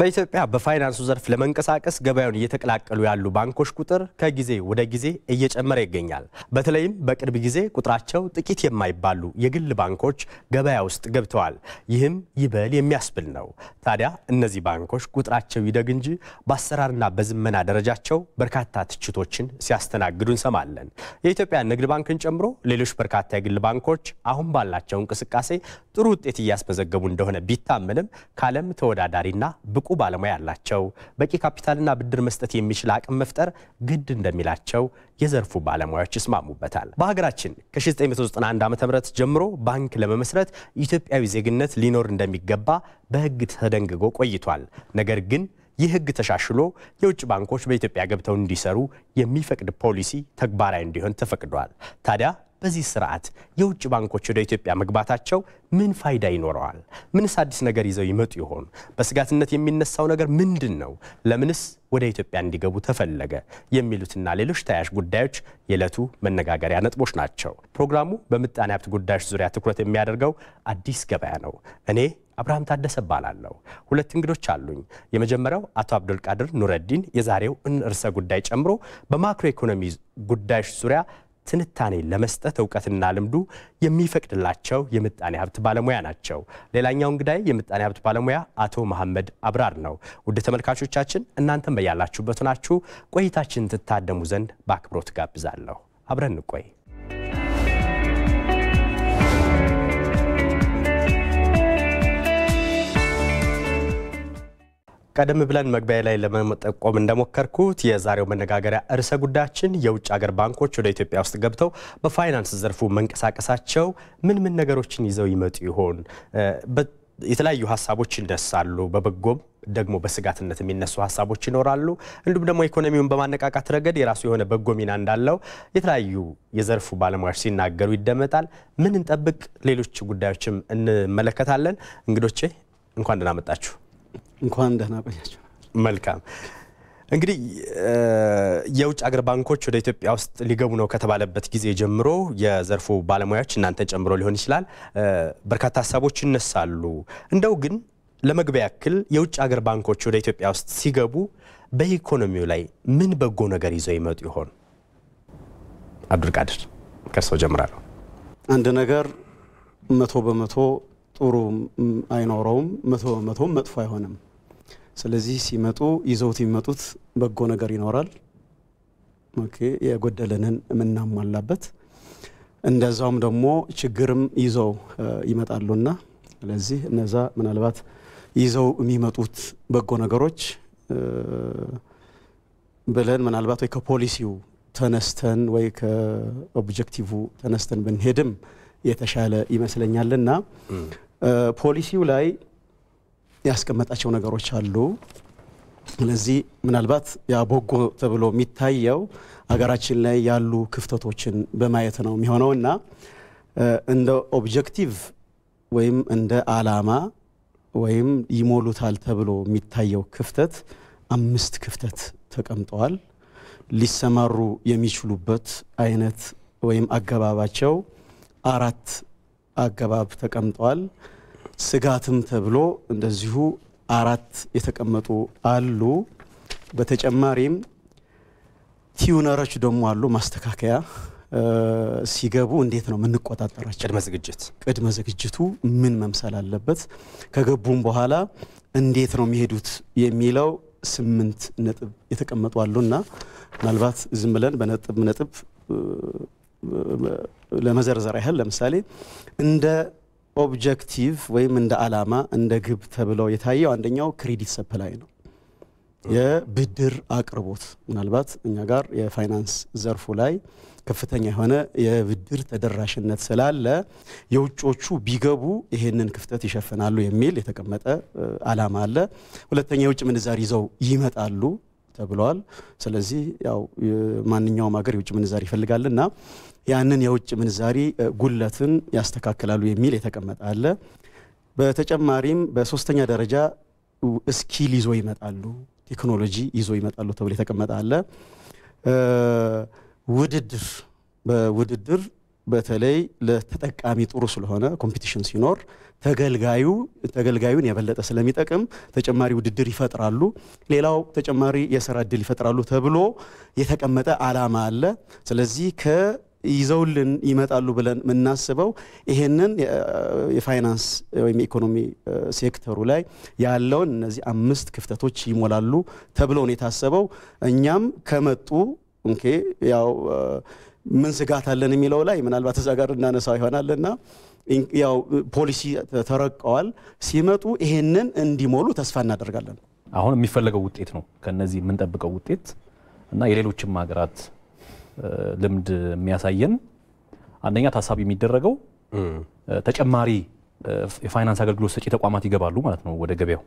በኢትዮጵያ በፋይናንሱ ዘርፍ ለመንቀሳቀስ ገበያውን እየተቀላቀሉ ያሉ ባንኮች ቁጥር ከጊዜ ወደ ጊዜ እየጨመረ ይገኛል። በተለይም በቅርብ ጊዜ ቁጥራቸው ጥቂት የማይባሉ የግል ባንኮች ገበያ ውስጥ ገብተዋል። ይህም ይበል የሚያስብል ነው። ታዲያ እነዚህ ባንኮች ቁጥራቸው ይደግ እንጂ በአሰራርና በዝመና ደረጃቸው በርካታ ትችቶችን ሲያስተናግዱ እንሰማለን። የኢትዮጵያ ንግድ ባንክን ጨምሮ ሌሎች በርካታ የግል ባንኮች አሁን ባላቸው እንቅስቃሴ ጥሩ ውጤት እያስመዘገቡ እንደሆነ ቢታመንም ከዓለም ተወዳዳሪና ብቁ ብቁ ባለሙያ ያላቸው በቂ ካፒታልና ብድር መስጠት የሚችል አቅም መፍጠር ግድ እንደሚላቸው የዘርፉ ባለሙያዎች ይስማሙበታል። በሀገራችን ከ1991 ዓ ም ጀምሮ ባንክ ለመመስረት ኢትዮጵያዊ ዜግነት ሊኖር እንደሚገባ በሕግ ተደንግጎ ቆይቷል። ነገር ግን ይህ ሕግ ተሻሽሎ የውጭ ባንኮች በኢትዮጵያ ገብተው እንዲሰሩ የሚፈቅድ ፖሊሲ ተግባራዊ እንዲሆን ተፈቅዷል። ታዲያ በዚህ ስርዓት የውጭ ባንኮች ወደ ኢትዮጵያ መግባታቸው ምን ፋይዳ ይኖረዋል? ምንስ አዲስ ነገር ይዘው ይመጡ ይሆን? በስጋትነት የሚነሳው ነገር ምንድን ነው? ለምንስ ወደ ኢትዮጵያ እንዲገቡ ተፈለገ? የሚሉትና ሌሎች ተያያዥ ጉዳዮች የዕለቱ መነጋገሪያ ነጥቦች ናቸው። ፕሮግራሙ በምጣኔ ሀብት ጉዳዮች ዙሪያ ትኩረት የሚያደርገው አዲስ ገበያ ነው። እኔ አብርሃም ታደሰ እባላለሁ። ሁለት እንግዶች አሉኝ። የመጀመሪያው አቶ አብዱልቃድር ኑረዲን የዛሬው ርዕሰ ጉዳይ ጨምሮ በማክሮ ኢኮኖሚ ጉዳዮች ዙሪያ ትንታኔ ለመስጠት እውቀትና ልምዱ የሚፈቅድላቸው የምጣኔ ሀብት ባለሙያ ናቸው። ሌላኛው እንግዳይ የምጣኔ ሀብት ባለሙያ አቶ መሐመድ አብራር ነው። ውድ ተመልካቾቻችን እናንተም በያላችሁበት ናችሁ ቆይታችን ትታደሙ ዘንድ በአክብሮት ጋብዛለሁ። አብረን እንቆይ። ቀደም ብለን መግቢያ ላይ ለመጠቆም እንደሞከርኩት የዛሬው መነጋገሪያ ርዕሰ ጉዳያችን የውጭ ሀገር ባንኮች ወደ ኢትዮጵያ ውስጥ ገብተው በፋይናንስ ዘርፉ መንቀሳቀሳቸው ምን ምን ነገሮችን ይዘው ይመጡ ይሆን? የተለያዩ ሀሳቦች ይነሳሉ። በበጎም ደግሞ በስጋትነት የሚነሱ ሀሳቦች ይኖራሉ። እንዲሁም ደግሞ ኢኮኖሚውን በማነቃቃት ረገድ የራሱ የሆነ በጎ ሚና እንዳለው የተለያዩ የዘርፉ ባለሙያዎች ሲናገሩ ይደመጣል። ምን እንጠብቅ? ሌሎች ጉዳዮችም እንመለከታለን። እንግዶቼ እንኳን ደህና መጣችሁ። እንኳን ደህና ቆያችሁ። መልካም እንግዲህ የውጭ አገር ባንኮች ወደ ኢትዮጵያ ውስጥ ሊገቡ ነው ከተባለበት ጊዜ ጀምሮ የዘርፉ ባለሙያዎች እናንተን ጨምሮ ሊሆን ይችላል በርካታ ሀሳቦች ይነሳሉ። እንደው ግን ለመግቢያ ያክል የውጭ አገር ባንኮች ወደ ኢትዮጵያ ውስጥ ሲገቡ በኢኮኖሚው ላይ ምን በጎ ነገር ይዘው ይመጡ ይሆን? አብዱልቃድር ከእርስዎ ጀምራለሁ። አንድ ነገር መቶ በመቶ ጥሩ አይኖረውም፣ መቶ በመቶ መጥፎ አይሆንም። ስለዚህ ሲመጡ ይዘውት የሚመጡት በጎ ነገር ይኖራል። የጎደለንን የምናሟላበት እንደዛውም ደግሞ ችግርም ይዘው ይመጣሉና ስለዚህ እነዛ ምናልባት ይዘው የሚመጡት በጎ ነገሮች ብለን ምናልባት ወይ ከፖሊሲው ተነስተን ወይ ከኦብጀክቲቭ ተነስተን ብንሄድም የተሻለ ይመስለኛልና ፖሊሲው ላይ ያስቀመጣቸው ነገሮች አሉ። ስለዚህ ምናልባት ያ በጎ ተብሎ የሚታየው አገራችን ላይ ያሉ ክፍተቶችን በማየት ነው የሚሆነው እና እንደ ኦብጀክቲቭ ወይም እንደ አላማ ወይም ይሞሉታል ተብሎ የሚታየው ክፍተት አምስት ክፍተት ተቀምጠዋል። ሊሰማሩ የሚችሉበት አይነት ወይም አገባባቸው አራት አገባብ ተቀምጠዋል። ስጋትም ተብሎ እንደዚሁ አራት የተቀመጡ አሉ። በተጨማሪም ቲዩነሮች ደግሞ አሉ። ማስተካከያ ሲገቡ እንዴት ነው የምንቆጣጠራቸው? ቅድመ ዝግጅት ቅድመ ዝግጅቱ ምን መምሰል አለበት? ከገቡም በኋላ እንዴት ነው የሚሄዱት የሚለው ስምንት ነጥብ የተቀመጡ አሉና ምናልባት ዝም ብለን በነጥብ ነጥብ ለመዘርዘር ያህል ለምሳሌ እንደ ኦብጀክቲቭ ወይም እንደ ዓላማ እንደ ግብ ተብሎ የታየው አንደኛው ክሬዲት ሰፕላይ ነው። የብድር አቅርቦት ምናልባት እኛ ጋር የፋይናንስ ዘርፉ ላይ ከፍተኛ የሆነ የብድር ተደራሽነት ስላለ የውጮቹ ቢገቡ ይህንን ክፍተት ይሸፍናሉ የሚል የተቀመጠ ዓላማ አለ። ሁለተኛ የውጭ ምንዛሪ ይዘው ይመጣሉ ተብለዋል። ስለዚህ ያው ማንኛውም ሀገር የውጭ ምንዛሪ ይፈልጋልና ያንን የውጭ ምንዛሪ ጉለትን ያስተካክላሉ የሚል የተቀመጠ አለ። በተጨማሪም በሶስተኛ ደረጃ እስኪል ይዞ ይመጣሉ፣ ቴክኖሎጂ ይዞ ይመጣሉ ተብሎ የተቀመጠ አለ። ውድድር በውድድር በተለይ ለተጠቃሚ ጥሩ ስለሆነ ኮምፒቲሽን ሲኖር ተገልጋዩ ተገልጋዩን የበለጠ ስለሚጠቅም ተጨማሪ ውድድር ይፈጥራሉ። ሌላው ተጨማሪ የስራ እድል ይፈጥራሉ ተብሎ የተቀመጠ አላማ አለ። ስለዚህ ይዘውልን ይመጣሉ ብለን የምናስበው ይሄንን የፋይናንስ ወይም የኢኮኖሚ ሴክተሩ ላይ ያለውን እነዚህ አምስት ክፍተቶች ይሞላሉ ተብሎ ነው የታሰበው። እኛም ከመጡ እንኬ ያው ምን ስጋት አለን የሚለው ላይ ምናልባት እዛ ጋር እናነሳው ይሆናልና ያው ፖሊሲ ተረቀዋል። ሲመጡ ይሄንን እንዲሞሉ ተስፋ እናደርጋለን። አሁን የሚፈለገው ውጤት ነው ከነዚህ የምንጠብቀው ውጤት እና የሌሎችም ሀገራት ልምድ የሚያሳየን አንደኛ ታሳቢ የሚደረገው ተጨማሪ የፋይናንስ አገልግሎት ሰጪ ተቋማት ይገባሉ ማለት ነው ወደ ገበያው።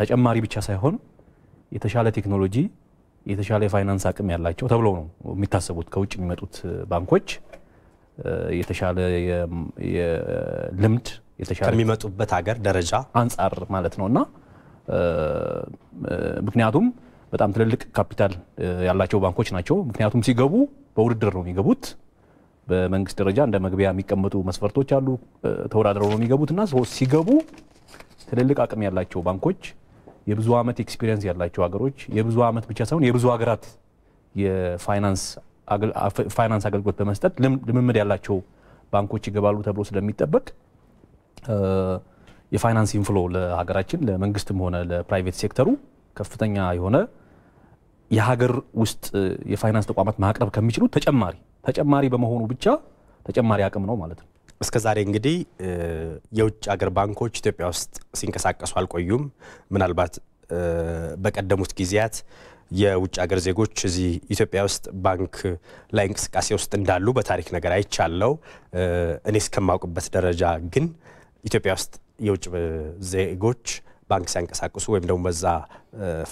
ተጨማሪ ብቻ ሳይሆን የተሻለ ቴክኖሎጂ፣ የተሻለ የፋይናንስ አቅም ያላቸው ተብለው ነው የሚታሰቡት። ከውጭ የሚመጡት ባንኮች የተሻለ ልምድ የተሻለ ከሚመጡበት ሀገር ደረጃ አንጻር ማለት ነው እና ምክንያቱም በጣም ትልልቅ ካፒታል ያላቸው ባንኮች ናቸው። ምክንያቱም ሲገቡ በውድድር ነው የሚገቡት። በመንግስት ደረጃ እንደ መግቢያ የሚቀመጡ መስፈርቶች አሉ። ተወዳድረው ነው የሚገቡት እና ሲገቡ ትልልቅ አቅም ያላቸው ባንኮች፣ የብዙ ዓመት ኤክስፒሪየንስ ያላቸው ሀገሮች፣ የብዙ ዓመት ብቻ ሳይሆን የብዙ ሀገራት የፋይናንስ አገልግሎት በመስጠት ልምምድ ያላቸው ባንኮች ይገባሉ ተብሎ ስለሚጠበቅ የፋይናንስ ኢንፍሎ ለሀገራችን ለመንግስትም ሆነ ለፕራይቬት ሴክተሩ ከፍተኛ የሆነ የሀገር ውስጥ የፋይናንስ ተቋማት ማቅረብ ከሚችሉ ተጨማሪ ተጨማሪ በመሆኑ ብቻ ተጨማሪ አቅም ነው ማለት ነው። እስከ ዛሬ እንግዲህ የውጭ ሀገር ባንኮች ኢትዮጵያ ውስጥ ሲንቀሳቀሱ አልቆዩም። ምናልባት በቀደሙት ጊዜያት የውጭ ሀገር ዜጎች እዚህ ኢትዮጵያ ውስጥ ባንክ ላይ እንቅስቃሴ ውስጥ እንዳሉ በታሪክ ነገር አይቻለው። እኔ እስከማውቅበት ደረጃ ግን ኢትዮጵያ ውስጥ የውጭ ዜጎች ባንክ ሲያንቀሳቀሱ ወይም ደግሞ በዛ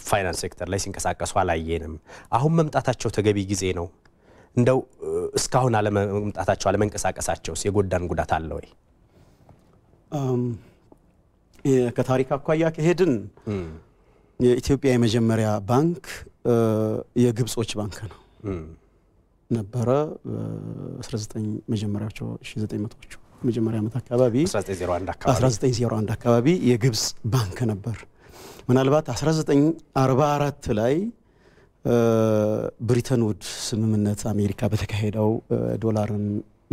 ፋይናንስ ሴክተር ላይ ሲንቀሳቀሱ አላየንም። አሁን መምጣታቸው ተገቢ ጊዜ ነው። እንደው እስካሁን አለመምጣታቸው አለመንቀሳቀሳቸውስ የጎዳን ጉዳት አለ ወይ? ከታሪክ አኳያ ከሄድን የኢትዮጵያ የመጀመሪያ ባንክ የግብጾች ባንክ ነው ነበረ 19 መጀመሪያቸው 1900ዎቹ መጀመሪያ ዓመት አካባቢ 1901 አካባቢ የግብፅ ባንክ ነበር። ምናልባት 1944 ላይ ብሪተን ውድ ስምምነት አሜሪካ በተካሄደው ዶላርን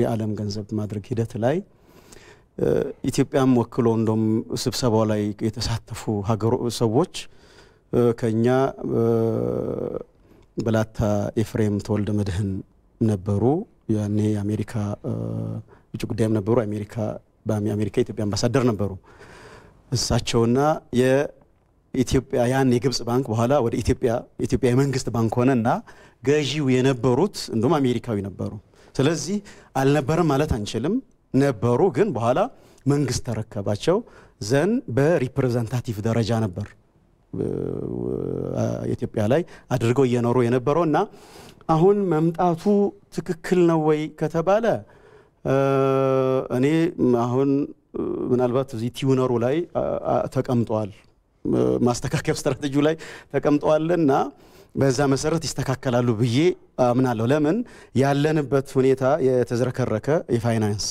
የዓለም ገንዘብ ማድረግ ሂደት ላይ ኢትዮጵያም ወክሎ እንደም ስብሰባው ላይ የተሳተፉ ሀገሮ ሰዎች ከኛ በላታ ኤፍሬም ተወልደ መድህን ነበሩ። ያኔ የአሜሪካ ውጭ ጉዳይም ነበሩ። አሜሪካ በአሜሪካ የኢትዮጵያ አምባሳደር ነበሩ። እሳቸውና የኢትዮጵያ ያን የግብጽ ባንክ በኋላ ወደ ኢትዮጵያ የኢትዮጵያ የመንግስት ባንክ ሆነ እና ገዢው የነበሩት እንዲሁም አሜሪካዊ ነበሩ። ስለዚህ አልነበረም ማለት አንችልም። ነበሩ ግን በኋላ መንግስት ተረከባቸው ዘን በሪፕሬዘንታቲቭ ደረጃ ነበር ኢትዮጵያ ላይ አድርገው እየኖሩ የነበረው እና አሁን መምጣቱ ትክክል ነው ወይ ከተባለ እኔ አሁን ምናልባት እዚህ ቲዩነሩ ላይ ተቀምጠዋል፣ ማስተካከያ ስትራቴጂ ላይ ተቀምጠዋልና በዛ መሰረት ይስተካከላሉ ብዬ አምናለሁ። ለምን ያለንበት ሁኔታ የተዝረከረከ የፋይናንስ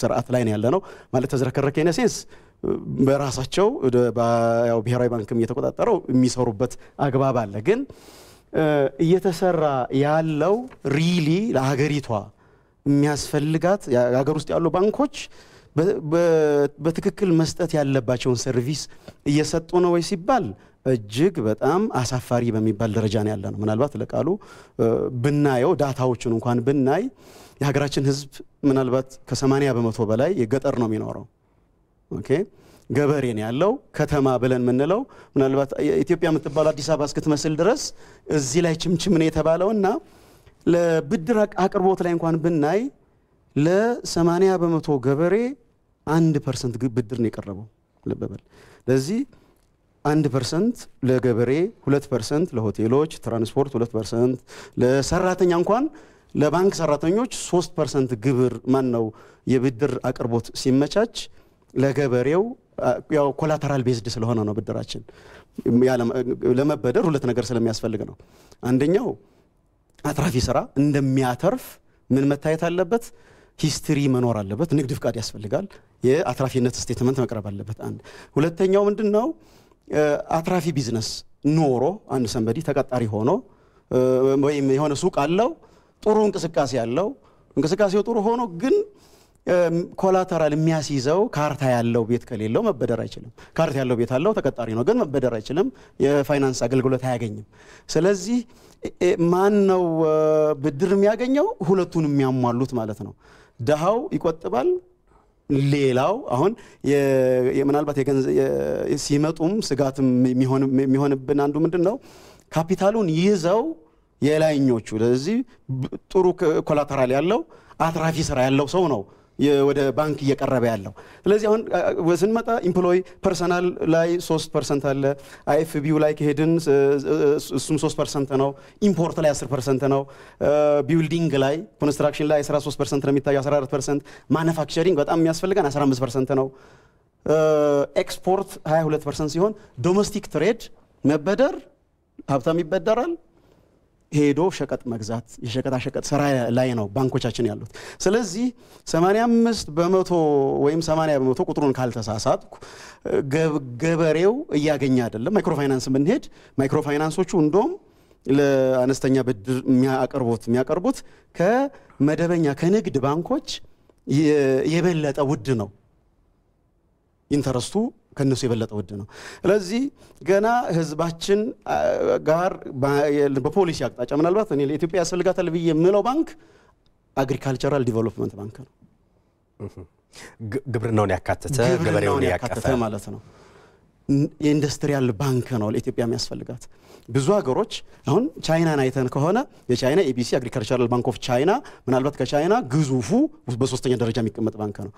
ስርዓት ላይ ነው ነው ማለት ተዝረከረከ ኢነሴንስ በራሳቸው ብሔራዊ ባንክም እየተቆጣጠረው የሚሰሩበት አግባብ አለ። ግን እየተሰራ ያለው ሪሊ ለሀገሪቷ የሚያስፈልጋት ሀገር ውስጥ ያሉ ባንኮች በትክክል መስጠት ያለባቸውን ሰርቪስ እየሰጡ ነው ወይ ሲባል እጅግ በጣም አሳፋሪ በሚባል ደረጃ ነው ያለ ነው። ምናልባት ለቃሉ ብናየው ዳታዎቹን እንኳን ብናይ የሀገራችን ሕዝብ ምናልባት ከሰማንያ በመቶ በላይ የገጠር ነው የሚኖረው። ኦኬ ገበሬ ነው ያለው። ከተማ ብለን የምንለው ምናልባት ኢትዮጵያ የምትባለው አዲስ አበባ እስክትመስል ድረስ እዚህ ላይ ችምችም ነው የተባለውና ለብድር አቅርቦት ላይ እንኳን ብናይ ለ80 በመቶ ገበሬ አንድ ፐርሰንት ብድር ነው የቀረበው። ልብ በል። ለዚህ አንድ ፐርሰንት ለገበሬ፣ ሁለት ፐርሰንት ለሆቴሎች፣ ትራንስፖርት ሁለት ፐርሰንት ለሰራተኛ እንኳን ለባንክ ሰራተኞች ሶስት ፐርሰንት ግብር ማን ነው የብድር አቅርቦት ሲመቻች ለገበሬው ያው ኮላተራል ቤዝድ ስለሆነ ነው ብድራችን ለመበደር ሁለት ነገር ስለሚያስፈልግ ነው አንደኛው አትራፊ ስራ እንደሚያተርፍ ምን መታየት አለበት? ሂስትሪ መኖር አለበት። ንግድ ፍቃድ ያስፈልጋል። የአትራፊነት ስቴትመንት መቅረብ አለበት። አንድ ሁለተኛው ምንድን ነው? አትራፊ ቢዝነስ ኖሮ አንድ ሰንበዲ ተቀጣሪ ሆኖ ወይም የሆነ ሱቅ አለው ጥሩ እንቅስቃሴ አለው። እንቅስቃሴው ጥሩ ሆኖ ግን ኮላተራል የሚያስይዘው ካርታ ያለው ቤት ከሌለው መበደር አይችልም። ካርታ ያለው ቤት አለው ተቀጣሪ ነው፣ ግን መበደር አይችልም። የፋይናንስ አገልግሎት አያገኝም። ስለዚህ ማን ነው ብድር የሚያገኘው? ሁለቱን የሚያሟሉት ማለት ነው። ድሃው ይቆጥባል። ሌላው አሁን ምናልባት ሲመጡም ስጋትም የሚሆንብን አንዱ ምንድን ነው ካፒታሉን ይዘው የላይኞቹ ለዚህ ጥሩ ኮላተራል ያለው አትራፊ ስራ ያለው ሰው ነው ወደ ባንክ እየቀረበ ያለው። ስለዚህ አሁን ስንመጣ ኢምፕሎይ ፐርሰናል ላይ ሶስት ፐርሰንት አለ። አይኤፍቢው ላይ ከሄድን እሱም ሶስት ፐርሰንት ነው። ኢምፖርት ላይ አስር ፐርሰንት ነው። ቢልዲንግ ላይ ኮንስትራክሽን ላይ 13 ሶስት ፐርሰንት ነው የሚታየው፣ አስራ አራት ፐርሰንት ማኑፋክቸሪንግ በጣም የሚያስፈልገን አስራ አምስት ፐርሰንት ነው። ኤክስፖርት 22 ፐርሰንት ሲሆን ዶሜስቲክ ትሬድ መበደር ሀብታም ይበደራል፣ ሄዶ ሸቀጥ መግዛት የሸቀጣሸቀጥ ስራ ላይ ነው ባንኮቻችን ያሉት። ስለዚህ 85 በመቶ ወይም 80 በመቶ ቁጥሩን ካልተሳሳትኩ ገበሬው እያገኘ አይደለም። ማይክሮፋይናንስ ብንሄድ ማይክሮፋይናንሶቹ እንደውም ለአነስተኛ ብድር የሚያቀርቡት የሚያቀርቡት ከመደበኛ ከንግድ ባንኮች የበለጠ ውድ ነው ኢንተረስቱ ከነሱ የበለጠ ውድ ነው። ስለዚህ ገና ህዝባችን ጋር በፖሊሲ አቅጣጫ ምናልባት እኔ ለኢትዮጵያ ያስፈልጋታል ብዬ የምለው ባንክ አግሪካልቸራል ዲቨሎፕመንት ባንክ ነው። ግብርናውን ያካተተ ገበሬውን ያካተተ ማለት ነው። የኢንዱስትሪያል ባንክ ነው ለኢትዮጵያ የሚያስፈልጋት። ብዙ ሀገሮች አሁን ቻይናን አይተን ከሆነ የቻይና ኤቢሲ አግሪካልቸራል ባንክ ኦፍ ቻይና ምናልባት ከቻይና ግዙፉ በሶስተኛ ደረጃ የሚቀመጥ ባንክ ነው።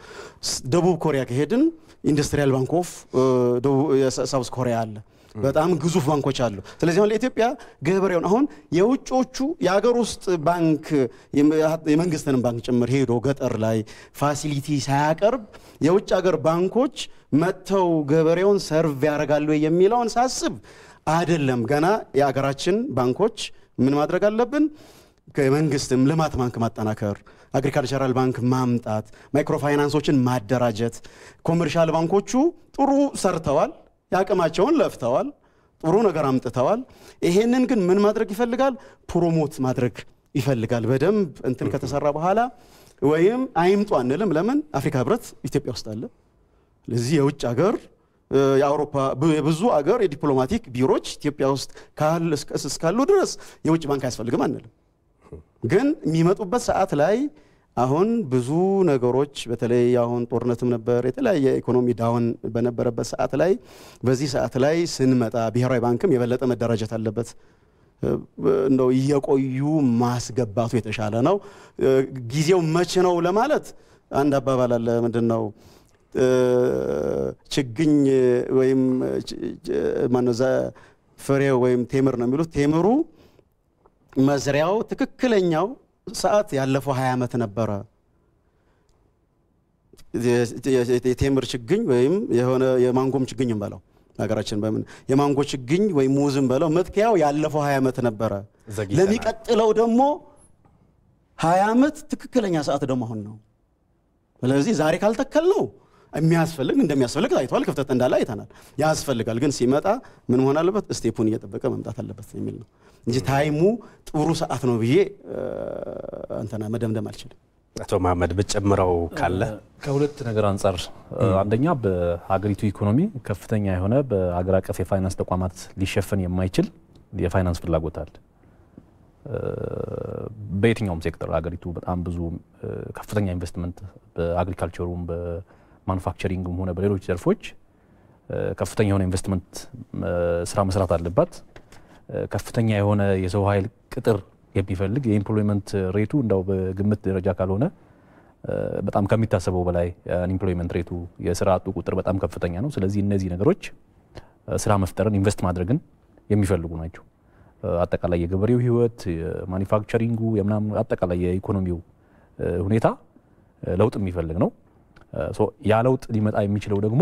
ደቡብ ኮሪያ ከሄድን ኢንዱስትሪያል ባንክ ኦፍ ሳውስ ኮሪያ አለ። በጣም ግዙፍ ባንኮች አሉ። ስለዚህ አሁን ለኢትዮጵያ ገበሬውን አሁን የውጮቹ የአገር ውስጥ ባንክ የመንግስትንም ባንክ ጭምር ሄዶ ገጠር ላይ ፋሲሊቲ ሳያቀርብ የውጭ ሀገር ባንኮች መጥተው ገበሬውን ሰርቭ ያደርጋሉ የሚለውን ሳስብ አይደለም ገና የሀገራችን ባንኮች ምን ማድረግ አለብን? ከመንግስትም ልማት ባንክ ማጠናከር፣ አግሪካልቸራል ባንክ ማምጣት፣ ማይክሮፋይናንሶችን ማደራጀት። ኮመርሻል ባንኮቹ ጥሩ ሰርተዋል። የአቅማቸውን ለፍተዋል፣ ጥሩ ነገር አምጥተዋል። ይሄንን ግን ምን ማድረግ ይፈልጋል? ፕሮሞት ማድረግ ይፈልጋል። በደንብ እንትን ከተሰራ በኋላ ወይም አይምጡ አንልም። ለምን አፍሪካ ህብረት ኢትዮጵያ ውስጥ አለ። ስለዚህ የውጭ ሀገር የአውሮፓ የብዙ አገር የዲፕሎማቲክ ቢሮዎች ኢትዮጵያ ውስጥ እስካሉ ድረስ የውጭ ባንክ አያስፈልግም አንልም። ግን የሚመጡበት ሰዓት ላይ አሁን ብዙ ነገሮች በተለይ አሁን ጦርነትም ነበር፣ የተለያየ ኢኮኖሚ ዳውን በነበረበት ሰዓት ላይ በዚህ ሰዓት ላይ ስንመጣ ብሔራዊ ባንክም የበለጠ መደራጀት አለበት። እንደው እየቆዩ ማስገባቱ የተሻለ ነው። ጊዜው መቼ ነው ለማለት አንድ አባባል አለ። ምንድን ነው ችግኝ ወይም ማነዘ ፍሬው ወይም ቴምር ነው የሚሉት። ቴምሩ መዝሪያው ትክክለኛው ሰዓት ያለፈው ሀያ ዓመት ነበረ። የቴምር ችግኝ ወይም የሆነ የማንጎም ችግኝ በለው ሀገራችን በምን የማንጎ ችግኝ ወይም ሙዝም በለው መትከያው ያለፈው ሀያ ዓመት ነበረ። ለሚቀጥለው ደግሞ ሀያ ዓመት ትክክለኛ ሰዓት ደግሞ አሁን ነው። ስለዚህ ዛሬ ካልተከል ነው የሚያስፈልግ እንደሚያስፈልግ ታይቷል። ክፍተት እንዳለ አይተናል። ያስፈልጋል ግን ሲመጣ ምን መሆን አለበት? እስቴፑን እየጠበቀ መምጣት አለበት የሚል ነው እንጂ ታይሙ ጥሩ ሰዓት ነው ብዬ እንትና መደምደም አልችልም። አቶ መሀመድ ብጨምረው ካለ ከሁለት ነገር አንጻር አንደኛ በሀገሪቱ ኢኮኖሚ ከፍተኛ የሆነ በሀገር አቀፍ የፋይናንስ ተቋማት ሊሸፈን የማይችል የፋይናንስ ፍላጎት አለ። በየትኛውም ሴክተር ሀገሪቱ በጣም ብዙ ከፍተኛ ኢንቨስትመንት በአግሪካልቸሩም ማኑፋክቸሪንግም ሆነ በሌሎች ዘርፎች ከፍተኛ የሆነ ኢንቨስትመንት ስራ መስራት አለባት። ከፍተኛ የሆነ የሰው ኃይል ቅጥር የሚፈልግ የኢምፕሎይመንት ሬቱ እንዳው በግምት ደረጃ ካልሆነ በጣም ከሚታሰበው በላይ አንኢምፕሎይመንት ሬቱ የስራ አጡ ቁጥር በጣም ከፍተኛ ነው። ስለዚህ እነዚህ ነገሮች ስራ መፍጠርን ኢንቨስት ማድረግን የሚፈልጉ ናቸው። አጠቃላይ የገበሬው ህይወት፣ የማኒፋክቸሪንጉ፣ የምናምን አጠቃላይ የኢኮኖሚው ሁኔታ ለውጥ የሚፈልግ ነው። ያ ለውጥ ሊመጣ የሚችለው ደግሞ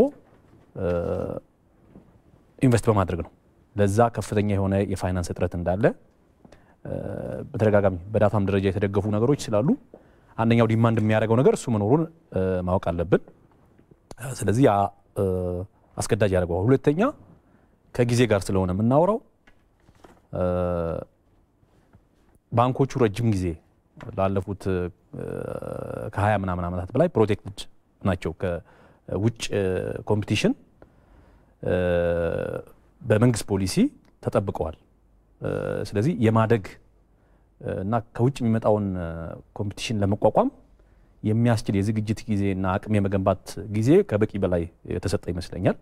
ኢንቨስት በማድረግ ነው። ለዛ ከፍተኛ የሆነ የፋይናንስ እጥረት እንዳለ በተደጋጋሚ በዳታም ደረጃ የተደገፉ ነገሮች ስላሉ አንደኛው ዲማንድ የሚያደርገው ነገር እሱ መኖሩን ማወቅ አለብን። ስለዚህ ያ አስገዳጅ ያደርገዋል። ሁለተኛ ከጊዜ ጋር ስለሆነ የምናወራው ባንኮቹ ረጅም ጊዜ ላለፉት ከሀያ ምናምን ዓመታት በላይ ፕሮቴክትድ ናቸው ከውጭ ኮምፒቲሽን በመንግስት ፖሊሲ ተጠብቀዋል። ስለዚህ የማደግ እና ከውጭ የሚመጣውን ኮምፒቲሽን ለመቋቋም የሚያስችል የዝግጅት ጊዜ እና አቅም የመገንባት ጊዜ ከበቂ በላይ የተሰጠ ይመስለኛል።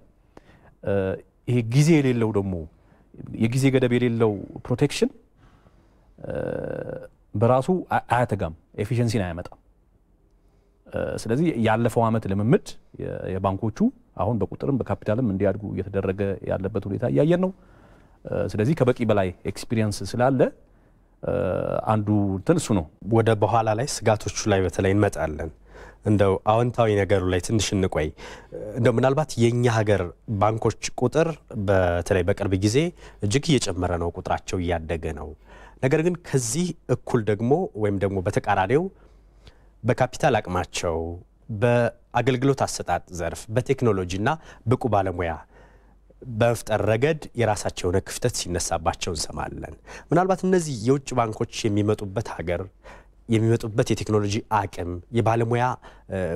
ይሄ ጊዜ የሌለው ደግሞ የጊዜ ገደብ የሌለው ፕሮቴክሽን በራሱ አያተጋም፣ ኤፊሽንሲን አያመጣም። ስለዚህ ያለፈው ዓመት ልምምድ የባንኮቹ አሁን በቁጥርም በካፒታልም እንዲያድጉ እየተደረገ ያለበት ሁኔታ እያየን ነው። ስለዚህ ከበቂ በላይ ኤክስፒሪየንስ ስላለ አንዱ እንትን እሱ ነው። ወደ በኋላ ላይ ስጋቶቹ ላይ በተለይ እንመጣለን። እንደው አዎንታዊ ነገሩ ላይ ትንሽ እንቆይ። እንደው ምናልባት የእኛ ሀገር ባንኮች ቁጥር በተለይ በቅርብ ጊዜ እጅግ እየጨመረ ነው፣ ቁጥራቸው እያደገ ነው። ነገር ግን ከዚህ እኩል ደግሞ ወይም ደግሞ በተቃራኒው በካፒታል አቅማቸው፣ በአገልግሎት አሰጣጥ ዘርፍ፣ በቴክኖሎጂና ብቁ ባለሙያ በመፍጠር ረገድ የራሳቸው የሆነ ክፍተት ሲነሳባቸው እንሰማለን። ምናልባት እነዚህ የውጭ ባንኮች የሚመጡበት ሀገር የሚመጡበት የቴክኖሎጂ አቅም የባለሙያ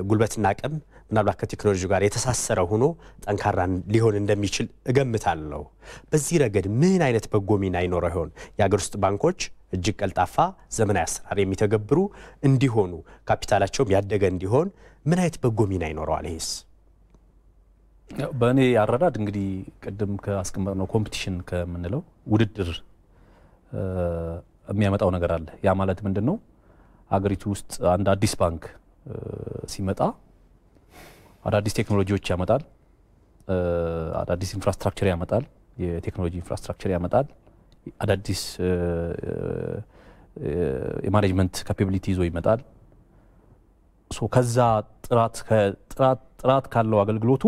ጉልበትና አቅም ምናልባት ከቴክኖሎጂ ጋር የተሳሰረ ሆኖ ጠንካራ ሊሆን እንደሚችል እገምታለሁ። በዚህ ረገድ ምን አይነት በጎ ሚና ይኖረው ይሆን? የሀገር ውስጥ ባንኮች እጅግ ቀልጣፋ ዘመናዊ አሰራር የሚተገብሩ እንዲሆኑ ካፒታላቸውም ያደገ እንዲሆን ምን አይነት በጎ ሚና ይኖረዋል? ይሄስ በእኔ አረዳድ እንግዲህ ቅድም ከአስቀመጥ ነው ኮምፒቲሽን ከምንለው ውድድር የሚያመጣው ነገር አለ። ያ ማለት ምንድን ነው? አገሪቱ ውስጥ አንድ አዲስ ባንክ ሲመጣ አዳዲስ ቴክኖሎጂዎች ያመጣል፣ አዳዲስ ኢንፍራስትራክቸር ያመጣል፣ የቴክኖሎጂ ኢንፍራስትራክቸር ያመጣል፣ አዳዲስ የማኔጅመንት ካፓቢሊቲ ይዞ ይመጣል። ከዛ ጥራት ካለው አገልግሎቱ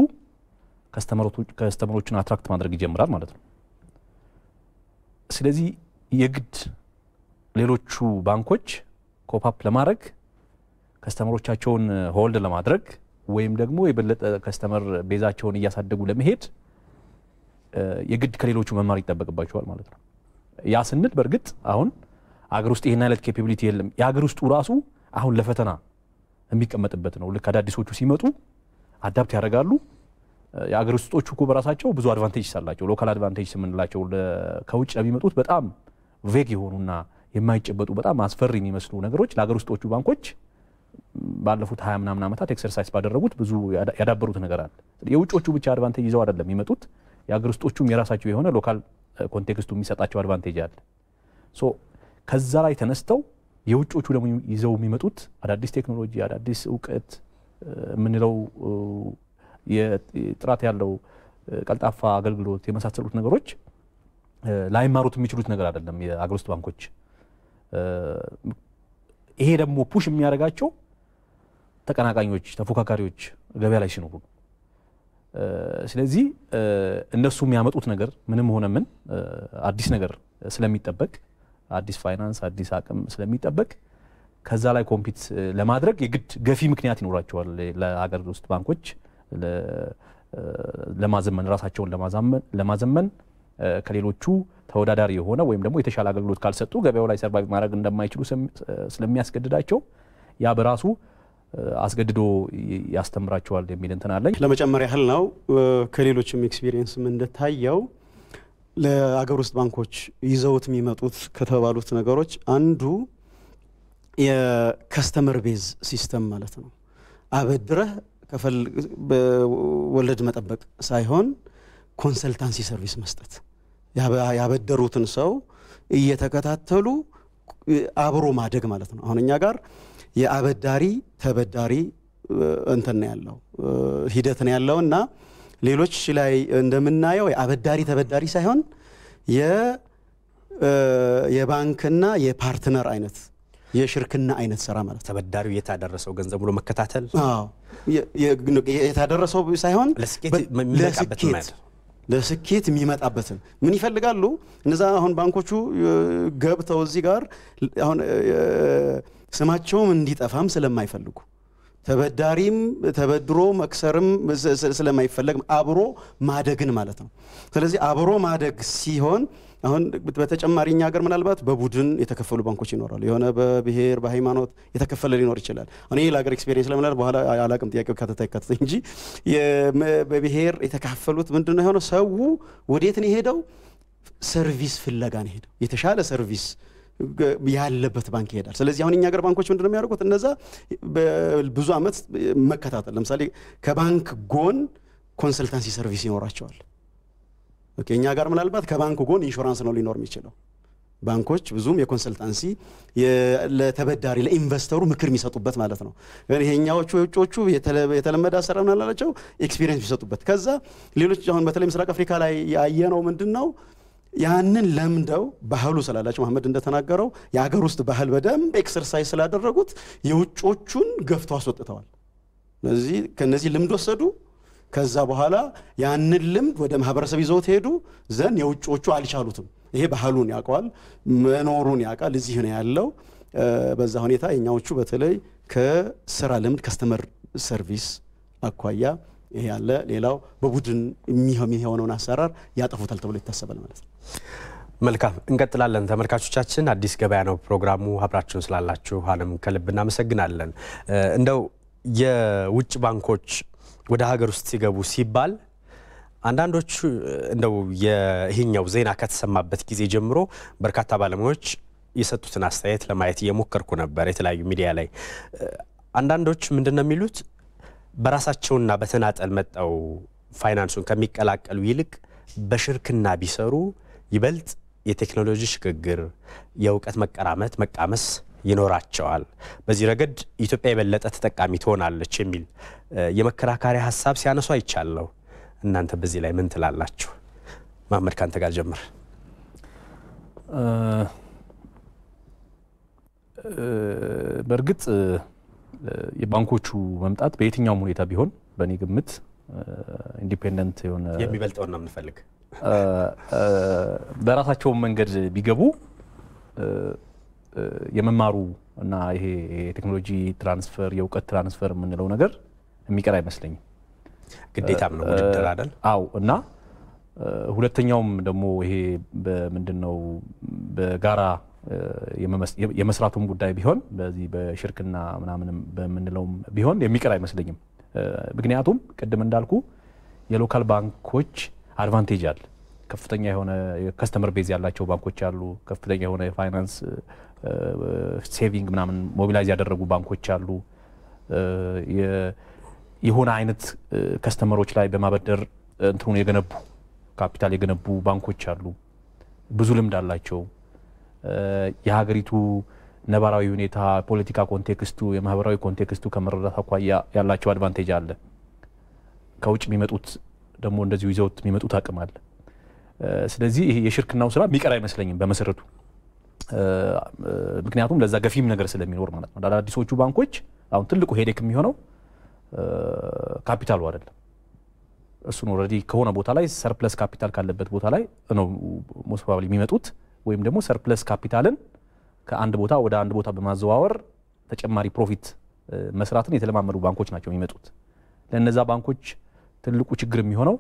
ከስተመሮችን አትራክት ማድረግ ይጀምራል ማለት ነው። ስለዚህ የግድ ሌሎቹ ባንኮች ኮፓፕ ለማድረግ ከስተመሮቻቸውን ሆልድ ለማድረግ ወይም ደግሞ የበለጠ ከስተመር ቤዛቸውን እያሳደጉ ለመሄድ የግድ ከሌሎቹ መማር ይጠበቅባቸዋል ማለት ነው። ያ ስንል በእርግጥ አሁን አገር ውስጥ ይህን አይነት ኬፓቢሊቲ የለም። የአገር ውስጡ ራሱ አሁን ለፈተና የሚቀመጥበት ነው። ልክ አዳዲሶቹ ሲመጡ አዳፕት ያደርጋሉ። የአገር ውስጦቹ እኮ በራሳቸው ብዙ አድቫንቴጅ አላቸው። ሎካል አድቫንቴጅ የምንላቸው ከውጭ ለሚመጡት በጣም ቬግ የሆኑና የማይጨበጡ በጣም አስፈሪ የሚመስሉ ነገሮች ለአገር ውስጦቹ ባንኮች ባለፉት ሀያ ምናምን ዓመታት ኤክሰርሳይዝ ባደረጉት ብዙ ያዳበሩት ነገር አለ። የውጮቹ ብቻ አድቫንቴጅ ይዘው አይደለም የሚመጡት የአገር ውስጦቹም የራሳቸው የሆነ ሎካል ኮንቴክስቱ uh, የሚሰጣቸው አድቫንቴጅ አለ። ሶ ከዛ ላይ ተነስተው የውጮቹ ደግሞ ይዘው የሚመጡት አዳዲስ ቴክኖሎጂ፣ አዳዲስ እውቀት uh, የምንለው uh, ጥራት ያለው ቀልጣፋ አገልግሎት የመሳሰሉት ነገሮች ላይማሩት የሚችሉት ነገር አይደለም የአገር ውስጥ ባንኮች። ይሄ ደግሞ ፑሽ የሚያደርጋቸው ተቀናቃኞች፣ ተፎካካሪዎች ገበያ ላይ ሲኖሩ ነው። ስለዚህ እነሱ የሚያመጡት ነገር ምንም ሆነ ምን አዲስ ነገር ስለሚጠበቅ አዲስ ፋይናንስ፣ አዲስ አቅም ስለሚጠበቅ ከዛ ላይ ኮምፒት ለማድረግ የግድ ገፊ ምክንያት ይኖራቸዋል። ለሀገር ውስጥ ባንኮች ለማዘመን ራሳቸውን ለማዘመን ከሌሎቹ ተወዳዳሪ የሆነ ወይም ደግሞ የተሻለ አገልግሎት ካልሰጡ ገበያው ላይ ሰርቫይቭ ማድረግ እንደማይችሉ ስለሚያስገድዳቸው ያ በራሱ አስገድዶ ያስተምራቸዋል የሚል እንትን አለኝ። ለመጨመር ያህል ነው ከሌሎችም ኤክስፒሪየንስም እንደታየው ለአገር ውስጥ ባንኮች ይዘውት የሚመጡት ከተባሉት ነገሮች አንዱ የከስተመር ቤዝ ሲስተም ማለት ነው። አበድረህ ወለድ መጠበቅ ሳይሆን ኮንሰልታንሲ ሰርቪስ መስጠት፣ ያበደሩትን ሰው እየተከታተሉ አብሮ ማደግ ማለት ነው። አሁን እኛ ጋር የአበዳሪ ተበዳሪ እንትን ነው ያለው ሂደት ነው ያለው እና ሌሎች ላይ እንደምናየው የአበዳሪ ተበዳሪ ሳይሆን የባንክና የፓርትነር አይነት የሽርክና አይነት ስራ ማለት ተበዳሪው የታደረሰው ገንዘብ ብሎ መከታተል የታደረሰው ሳይሆን ለስኬት ለስኬት የሚመጣበትን ምን ይፈልጋሉ እነዛ አሁን ባንኮቹ ገብተው እዚህ ጋር አሁን ስማቸውም እንዲጠፋም ስለማይፈልጉ ተበዳሪም ተበድሮ መክሰርም ስለማይፈለግ አብሮ ማደግን ማለት ነው። ስለዚህ አብሮ ማደግ ሲሆን አሁን በተጨማሪ እኛ ሀገር ምናልባት በቡድን የተከፈሉ ባንኮች ይኖራሉ። የሆነ በብሔር በሃይማኖት የተከፈለ ሊኖር ይችላል። አሁን ይህ ለሀገር ኤክስፔሪንስ ለምናል በኋላ አላቅም ጥያቄው ካተታ ይካተት እንጂ በብሔር የተካፈሉት ምንድን ነው የሆነው? ሰው ወዴት ነው የሄደው? ሰርቪስ ፍለጋ ነው የሄደው። የተሻለ ሰርቪስ ያለበት ባንክ ይሄዳል። ስለዚህ አሁን እኛ ሀገር ባንኮች ምንድነው የሚያደርጉት? እነዛ ብዙ ዓመት መከታተል ለምሳሌ ከባንክ ጎን ኮንሰልታንሲ ሰርቪስ ይኖራቸዋል። ኦኬ እኛ ጋር ምናልባት ከባንክ ጎን ኢንሹራንስ ነው ሊኖር የሚችለው። ባንኮች ብዙም የኮንሰልታንሲ ለተበዳሪ ለኢንቨስተሩ ምክር የሚሰጡበት ማለት ነው። ይሄኛዎቹ የውጮቹ የተለመደ አሰራር ምናላቸው ኤክስፒሪየንስ የሚሰጡበት ከዛ ሌሎች አሁን በተለይ ምስራቅ አፍሪካ ላይ ያየነው ምንድን ነው ያንን ለምደው ባህሉ ስላላቸው መሐመድ እንደተናገረው የሀገር ውስጥ ባህል በደንብ ኤክሰርሳይዝ ስላደረጉት የውጮቹን ገፍቶ አስወጥተዋል። ስለዚህ ከነዚህ ልምድ ወሰዱ። ከዛ በኋላ ያንን ልምድ ወደ ማህበረሰብ ይዘውት ሄዱ። ዘን የውጮቹ አልቻሉትም። ይሄ ባህሉን ያውቀዋል፣ መኖሩን ያውቃል፣ እዚህ ነው ያለው። በዛ ሁኔታ የኛዎቹ በተለይ ከስራ ልምድ ከስተመር ሰርቪስ አኳያ ይሄ ያለ ሌላው በቡድን የሚሆነውን አሰራር ያጠፉታል ተብሎ ይታሰባል ማለት ነው። መልካም እንቀጥላለን። ተመልካቾቻችን አዲስ ገበያ ነው ፕሮግራሙ። አብራችሁን ስላላችሁ አለም ከልብ እናመሰግናለን። እንደው የውጭ ባንኮች ወደ ሀገር ውስጥ ሲገቡ ሲባል አንዳንዶቹ እንደው ይህኛው ዜና ከተሰማበት ጊዜ ጀምሮ በርካታ ባለሙያዎች የሰጡትን አስተያየት ለማየት እየሞከርኩ ነበር የተለያዩ ሚዲያ ላይ። አንዳንዶች ምንድን ነው የሚሉት በራሳቸውና በተናጠል መጠው ፋይናንሱን ከሚቀላቀሉ ይልቅ በሽርክና ቢሰሩ ይበልጥ የቴክኖሎጂ ሽግግር፣ የእውቀት መቀራመት መቃመስ ይኖራቸዋል። በዚህ ረገድ ኢትዮጵያ የበለጠ ተጠቃሚ ትሆናለች የሚል የመከራካሪ ሀሳብ ሲያነሱ አይቻለሁ። እናንተ በዚህ ላይ ምን ትላላችሁ? ማመድ ካንተ ጋር ጀምር። በእርግጥ የባንኮቹ መምጣት በየትኛውም ሁኔታ ቢሆን በእኔ ግምት ኢንዲፔንደንት የሆነ የሚበልጠውን ነው የምንፈልግ በራሳቸውን መንገድ ቢገቡ የመማሩ እና ይሄ የቴክኖሎጂ ትራንስፈር የእውቀት ትራንስፈር የምንለው ነገር የሚቀር አይመስለኝም። ግዴታም ነው ውድድር አይደል? አዎ። እና ሁለተኛውም ደግሞ ይሄ ምንድን ነው በጋራ የመስራቱም ጉዳይ ቢሆን በዚህ በሽርክና ምናምንም በምንለውም ቢሆን የሚቀር አይመስለኝም። ምክንያቱም ቅድም እንዳልኩ የሎካል ባንኮች አድቫንቴጅ አለ። ከፍተኛ የሆነ ከስተመር ቤዝ ያላቸው ባንኮች አሉ። ከፍተኛ የሆነ የፋይናንስ ሴቪንግ ምናምን ሞቢላይዝ ያደረጉ ባንኮች አሉ። የሆነ አይነት ከስተመሮች ላይ በማበደር እንትኑ የገነቡ ካፒታል የገነቡ ባንኮች አሉ። ብዙ ልምድ አላቸው። የሀገሪቱ ነባራዊ ሁኔታ፣ ፖለቲካ ኮንቴክስቱ፣ የማህበራዊ ኮንቴክስቱ ከመረዳት አኳያ ያላቸው አድቫንቴጅ አለ። ከውጭ የሚመጡት ደግሞ እንደዚሁ ይዘውት የሚመጡት አቅም አለ። ስለዚህ ይሄ የሽርክናው ስራ የሚቀር አይመስለኝም በመሰረቱ ምክንያቱም ለዛ ገፊም ነገር ስለሚኖር ማለት ነው። ለአዳዲሶቹ ባንኮች አሁን ትልቁ ሄዴክ የሚሆነው ካፒታሉ አይደለም። እሱን ኦልሬዲ ከሆነ ቦታ ላይ ሰርፕለስ ካፒታል ካለበት ቦታ ላይ ነው ሞስት ፕሮባብሊ የሚመጡት ወይም ደግሞ ሰርፕለስ ካፒታልን ከአንድ ቦታ ወደ አንድ ቦታ በማዘዋወር ተጨማሪ ፕሮፊት መስራትን የተለማመዱ ባንኮች ናቸው የሚመጡት ለእነዛ ባንኮች ትልቁ ችግር የሚሆነው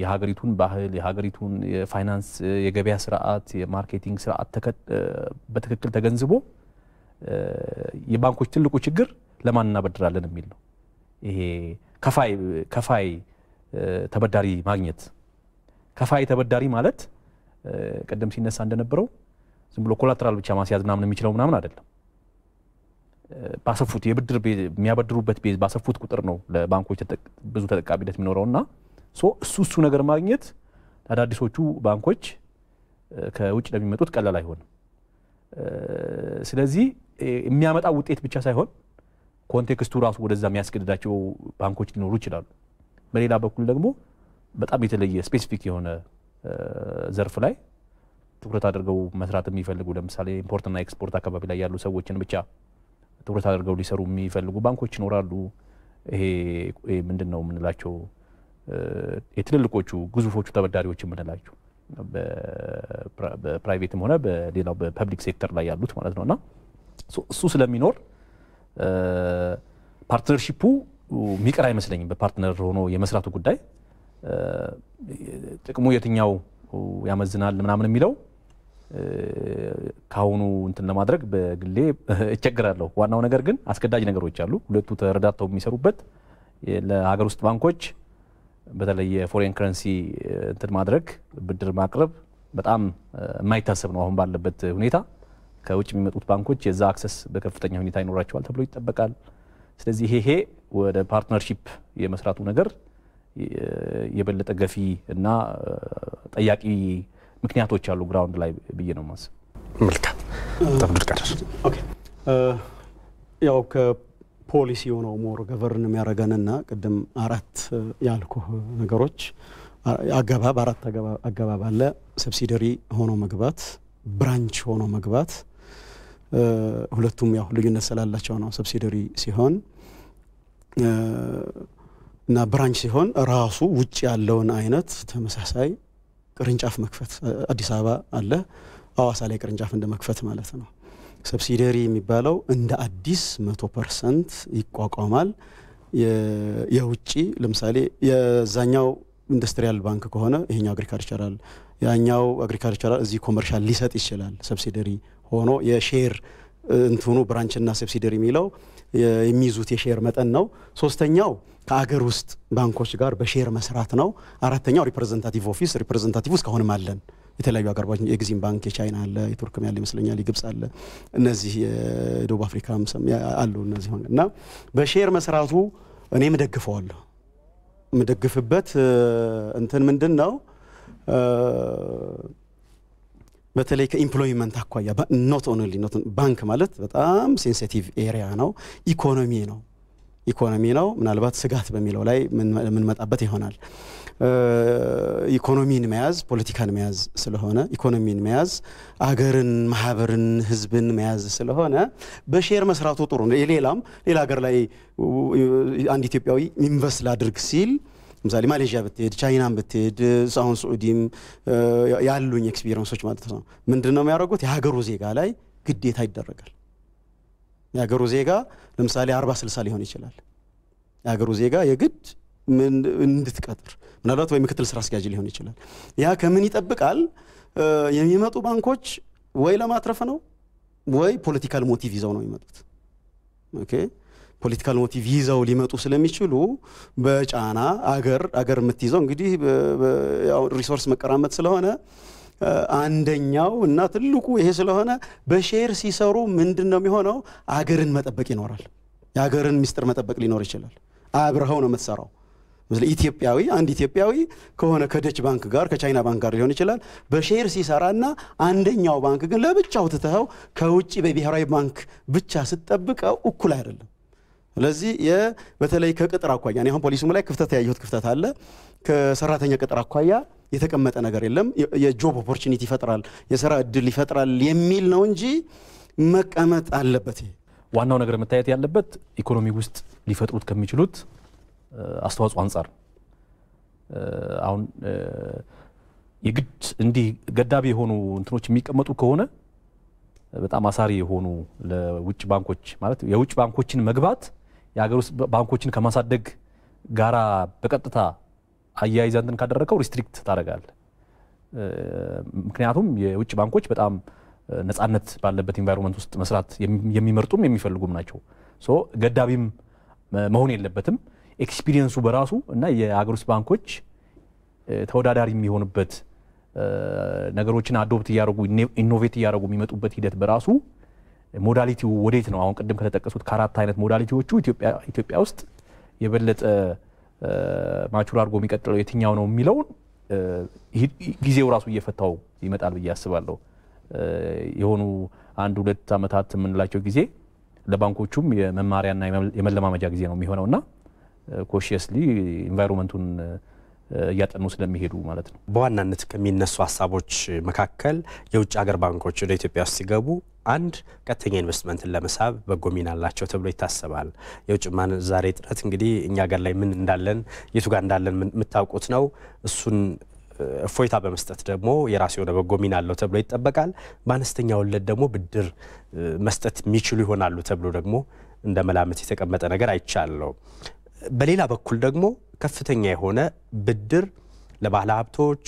የሀገሪቱን ባህል የሀገሪቱን የፋይናንስ የገበያ ስርዓት የማርኬቲንግ ስርዓት በትክክል ተገንዝቦ የባንኮች ትልቁ ችግር ለማን እናበድራለን የሚል ነው። ይሄ ከፋይ ከፋይ ተበዳሪ ማግኘት ከፋይ ተበዳሪ ማለት ቅድም ሲነሳ እንደነበረው ዝም ብሎ ኮላትራል ብቻ ማስያዝ ምናምን የሚችለው ምናምን አይደለም። ባሰፉት የብድር የሚያበድሩበት ቤዝ ባሰፉት ቁጥር ነው ለባንኮች ብዙ ተጠቃሚነት የሚኖረው እና እሱ እሱ ነገር ማግኘት አዳዲሶቹ ባንኮች ከውጭ ለሚመጡት ቀላል አይሆንም። ስለዚህ የሚያመጣ ውጤት ብቻ ሳይሆን ኮንቴክስቱ ራሱ ወደዛ የሚያስገድዳቸው ባንኮች ሊኖሩ ይችላሉ። በሌላ በኩል ደግሞ በጣም የተለየ ስፔሲፊክ የሆነ ዘርፍ ላይ ትኩረት አድርገው መስራት የሚፈልጉ ለምሳሌ ኢምፖርትና ኤክስፖርት አካባቢ ላይ ያሉ ሰዎችን ብቻ ትኩረት አድርገው ሊሰሩ የሚፈልጉ ባንኮች ይኖራሉ። ይሄ ምንድን ነው የምንላቸው የትልልቆቹ ግዙፎቹ ተበዳሪዎች የምንላቸው በፕራይቬትም ሆነ በሌላው በፐብሊክ ሴክተር ላይ ያሉት ማለት ነው እና እሱ ስለሚኖር ፓርትነርሺፑ የሚቀር አይመስለኝም። በፓርትነር ሆኖ የመስራቱ ጉዳይ ጥቅሙ የትኛው ያመዝናል ምናምን የሚለው ካሁኑ እንትን ለማድረግ በግሌ እቸግራለሁ። ዋናው ነገር ግን አስገዳጅ ነገሮች አሉ። ሁለቱ ተረዳተው የሚሰሩበት ለሀገር ውስጥ ባንኮች በተለይ የፎሬን ከረንሲ እንትን ማድረግ ብድር ማቅረብ በጣም የማይታሰብ ነው። አሁን ባለበት ሁኔታ ከውጭ የሚመጡት ባንኮች የዛ አክሰስ በከፍተኛ ሁኔታ ይኖራቸዋል ተብሎ ይጠበቃል። ስለዚህ ይሄ ወደ ፓርትነርሺፕ የመስራቱ ነገር የበለጠ ገፊ እና ጠያቂ ምክንያቶች አሉ ግራውንድ ላይ ብዬ ነው ማስብ። መልካም በጣም ድርቃደር ያው ከፖሊሲ የሆነው ሞር ገቨርን የሚያደርገንና ቅድም አራት ያልኩ ነገሮች አገባብ አራት አገባብ አለ። ሰብሲደሪ ሆኖ መግባት፣ ብራንች ሆኖ መግባት ሁለቱም ያው ልዩነት ስላላቸው ነው። ሰብሲደሪ ሲሆን እና ብራንች ሲሆን ራሱ ውጭ ያለውን አይነት ተመሳሳይ ቅርንጫፍ መክፈት አዲስ አበባ አለ፣ አዋሳ ላይ ቅርንጫፍ እንደ መክፈት ማለት ነው። ሰብሲደሪ የሚባለው እንደ አዲስ መቶ ፐርሰንት ይቋቋማል። የውጭ ለምሳሌ የዛኛው ኢንዱስትሪያል ባንክ ከሆነ ይሄኛው አግሪካልቸራል፣ ያኛው አግሪካልቸራል እዚህ ኮመርሻል ሊሰጥ ይችላል። ሰብሲደሪ ሆኖ የሼር እንትኑ ብራንችና ሰብሲደሪ የሚለው የሚይዙት የሼር መጠን ነው። ሶስተኛው ከአገር ውስጥ ባንኮች ጋር በሼር መስራት ነው። አራተኛው ሪፕሬዘንታቲቭ ኦፊስ ሪፕሬዘንታቲቭ ውስጥ ከሆንም አለን የተለያዩ አገርባች የግዚም ባንክ የቻይና አለ፣ የቱርክም ያለ ይመስለኛል፣ የግብፅ አለ፣ እነዚህ የደቡብ አፍሪካ አሉ። እነዚህ ሆነ እና በሼር መስራቱ እኔም ደግፈዋለሁ። የምደግፍበት እንትን ምንድን ነው? በተለይ ከኢምፕሎይመንት አኳያ ኖት ኦንሊ ባንክ ማለት በጣም ሴንሲቲቭ ኤሪያ ነው፣ ኢኮኖሚ ነው። ኢኮኖሚ ነው። ምናልባት ስጋት በሚለው ላይ የምንመጣበት ይሆናል። ኢኮኖሚን መያዝ ፖለቲካን መያዝ ስለሆነ ኢኮኖሚን መያዝ አገርን፣ ማህበርን፣ ህዝብን መያዝ ስለሆነ በሼር መስራቱ ጥሩ ነው። የሌላም ሌላ ሀገር ላይ አንድ ኢትዮጵያዊ ኢንቨስት ላድርግ ሲል ለምሳሌ ማሌዥያ ብትሄድ ቻይናን ብትሄድ አሁን ሱዑዲም ያሉኝ ኤክስፒሪየንሶች ማለት ነው። ምንድን ነው የሚያደርጉት? የሀገሩ ዜጋ ላይ ግዴታ ይደረጋል። የሀገሩ ዜጋ ለምሳሌ አርባ ስልሳ ሊሆን ይችላል። የሀገሩ ዜጋ የግድ እንድትቀጥር ምናልባት ወይ ምክትል ስራ አስኪያጅ ሊሆን ይችላል። ያ ከምን ይጠብቃል? የሚመጡ ባንኮች ወይ ለማትረፍ ነው ወይ ፖለቲካል ሞቲቭ ይዘው ነው የሚመጡት። ኦኬ ፖለቲካል ሞቲቭ ይዘው ሊመጡ ስለሚችሉ በጫና አገር አገር የምትይዘው እንግዲህ ሪሶርስ መቀራመጥ ስለሆነ አንደኛው እና ትልቁ ይሄ ስለሆነ በሼር ሲሰሩ ምንድን ነው የሚሆነው? አገርን መጠበቅ ይኖራል። የአገርን ሚስጥር መጠበቅ ሊኖር ይችላል። አብረኸው ነው የምትሰራው። ኢትዮጵያዊ አንድ ኢትዮጵያዊ ከሆነ ከደች ባንክ ጋር ከቻይና ባንክ ጋር ሊሆን ይችላል በሼር ሲሰራ እና አንደኛው ባንክ ግን ለብቻው ትተኸው ከውጭ በብሔራዊ ባንክ ብቻ ስትጠብቀው እኩል አይደለም። ስለዚህ በተለይ ከቅጥር አኳያ አሁን ፖሊሱም ላይ ክፍተት ያየሁት ክፍተት አለ። ከሰራተኛ ቅጥር አኳያ የተቀመጠ ነገር የለም። የጆብ ኦፖርቹኒቲ ይፈጥራል፣ የስራ እድል ይፈጥራል የሚል ነው እንጂ መቀመጥ አለበት። ዋናው ነገር መታየት ያለበት ኢኮኖሚ ውስጥ ሊፈጥሩት ከሚችሉት አስተዋጽኦ አንጻር አሁን የግድ እንዲህ ገዳቢ የሆኑ እንትኖች የሚቀመጡ ከሆነ በጣም አሳሪ የሆኑ ለውጭ ባንኮች ማለት የውጭ ባንኮችን መግባት የሀገር ውስጥ ባንኮችን ከማሳደግ ጋራ በቀጥታ አያይዘህ እንትን ሪስትሪክት ታደርጋለህ። ምክንያቱም የውጭ ባንኮች በጣም ነፃነት ባለበት ኢንቫይሮንመንት ውስጥ መስራት የሚመርጡም የሚፈልጉም ናቸው። ሶ ገዳቢም መሆን የለበትም። ኤክስፒሪየንሱ በራሱ እና የሀገር ውስጥ ባንኮች ተወዳዳሪ የሚሆንበት ነገሮችን አዶፕት እያደረጉ ኢኖቬት እያደረጉ የሚመጡበት ሂደት በራሱ ሞዳሊቲው ወዴት ነው? አሁን ቅድም ከተጠቀሱት ከአራት አይነት ሞዳሊቲዎቹ ኢትዮጵያ ውስጥ የበለጠ ማቹር አድርጎ የሚቀጥለው የትኛው ነው የሚለውን ጊዜው ራሱ እየፈታው ይመጣል ብዬ አስባለሁ። የሆኑ አንድ ሁለት ዓመታት የምንላቸው ጊዜ ለባንኮቹም የመማሪያና የመለማመጃ ጊዜ ነው የሚሆነው እና ኮሽየስሊ ኢንቫይሮንመንቱን እያጠኑ ስለሚሄዱ ማለት ነው። በዋናነት ከሚነሱ ሀሳቦች መካከል የውጭ ሀገር ባንኮች ወደ ኢትዮጵያ ውስጥ ሲገቡ አንድ ቀጥተኛ ኢንቨስትመንትን ለመሳብ በጎ ሚና አላቸው ተብሎ ይታሰባል። የውጭ ምንዛሬ እጥረት እንግዲህ እኛ ሀገር ላይ ምን እንዳለን የቱ ጋር እንዳለን የምታውቁት ነው። እሱን እፎይታ በመስጠት ደግሞ የራሱ የሆነ በጎ ሚና አለው ተብሎ ይጠበቃል። በአነስተኛ ወለድ ደግሞ ብድር መስጠት የሚችሉ ይሆናሉ ተብሎ ደግሞ እንደ መላምት የተቀመጠ ነገር አይቻለው። በሌላ በኩል ደግሞ ከፍተኛ የሆነ ብድር ለባለ ሀብቶች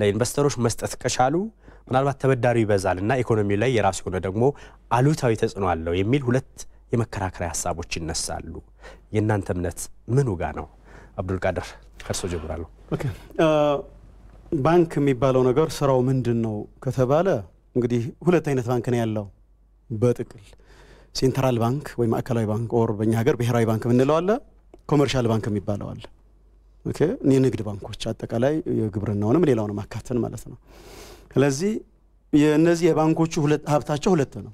ለኢንቨስተሮች መስጠት ከቻሉ ምናልባት ተበዳሪ ይበዛል እና ኢኮኖሚው ላይ የራሱ የሆነ ደግሞ አሉታዊ ተጽዕኖ አለው የሚል ሁለት የመከራከሪያ ሀሳቦች ይነሳሉ። የእናንተ እምነት ምኑ ጋ ነው? አብዱልቃድር ከእርስዎ ጀምራለሁ። ባንክ የሚባለው ነገር ስራው ምንድን ነው ከተባለ እንግዲህ ሁለት አይነት ባንክ ነው ያለው በጥቅል ሴንትራል ባንክ ወይ ማዕከላዊ ባንክ ኦር በእኛ ሀገር ብሔራዊ ባንክ የምንለው አለ ኮመርሻል ባንክ የሚባለው አለ። የንግድ ባንኮች አጠቃላይ የግብርናውንም ሌላውንም አካተን ማለት ነው። ስለዚህ የእነዚህ የባንኮቹ ሀብታቸው ሁለት ነው።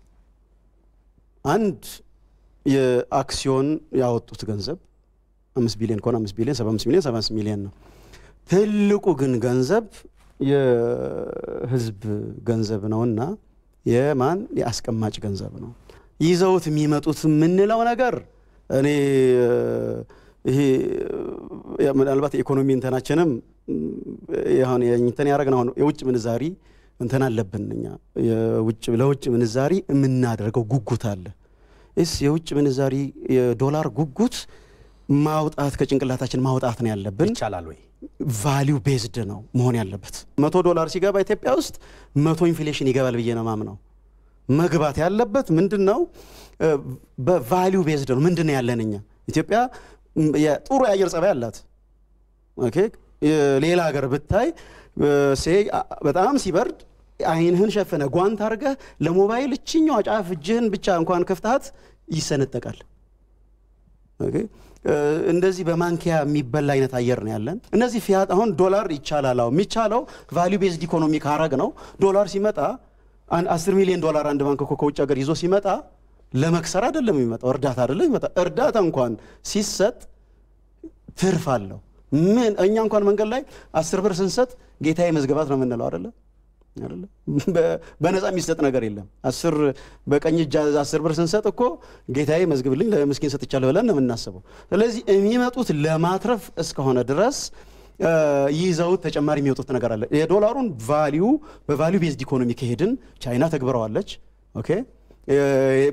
አንድ የአክሲዮን ያወጡት ገንዘብ አምስት ቢሊዮን ከሆነ አምስት ቢሊዮን ሰባ አምስት ሚሊዮን ሰባ አምስት ሚሊዮን ነው። ትልቁ ግን ገንዘብ የህዝብ ገንዘብ ነውና የማን የአስቀማጭ ገንዘብ ነው። ይዘውት የሚመጡት የምንለው ነገር እኔ ይሄ ምናልባት የኢኮኖሚ እንትናችንም ሁን እንትን ያደረግን አሁን የውጭ ምንዛሪ እንትን አለብን እኛ ለውጭ ምንዛሪ የምናደርገው ጉጉት አለ። እስ የውጭ ምንዛሪ የዶላር ጉጉት ማውጣት ከጭንቅላታችን ማውጣት ነው ያለብን። ይቻላል ወይ? ቫሊዩ ቤዝድ ነው መሆን ያለበት። መቶ ዶላር ሲገባ ኢትዮጵያ ውስጥ መቶ ኢንፍሌሽን ይገባል ብዬ ነው ማምነው። መግባት ያለበት ምንድን ነው? በቫሊዩ ቤዝድ ነው። ምንድን ነው ያለን እኛ ኢትዮጵያ ጥሩ የአየር ጸባይ አላት። ሌላ ሀገር ብታይ በጣም ሲበርድ አይንህን ሸፈነ ጓንት አድርገህ ለሞባይል እችኛዋ ጫፍ እጅህን ብቻ እንኳን ክፍታት ይሰነጠቃል። እንደዚህ በማንኪያ የሚበላ አይነት አየር ነው ያለን። እነዚህ ፊያት አሁን ዶላር ይቻላል። አሁን የሚቻለው ቫሊዩ ቤዝድ ኢኮኖሚ ካረግ ነው። ዶላር ሲመጣ አስር ሚሊዮን ዶላር አንድ ባንክ እኮ ከውጭ ሀገር ይዞ ሲመጣ ለመክሰር አይደለም የሚመጣው፣ እርዳታ አይደለም የሚመጣው። እርዳታ እንኳን ሲሰጥ ትርፍ አለው። ምን እኛ እንኳን መንገድ ላይ አስር ብር ስንሰጥ ጌታዬ መዝገባት ነው የምንለው አይደለ? በነፃ የሚሰጥ ነገር የለም። አስር በቀኝ እጅ አስር ብር ስንሰጥ እኮ ጌታዬ መዝግብልኝ ለምስኪን ሰጥቻለሁ ብለን ነው የምናስበው። ስለዚህ የሚመጡት ለማትረፍ እስከሆነ ድረስ ይዘውት ተጨማሪ የሚወጡት ነገር አለ። የዶላሩን ቫሊዩ በቫሊዩ ቤዝድ ኢኮኖሚ ከሄድን ቻይና ተግብረዋለች። ኦኬ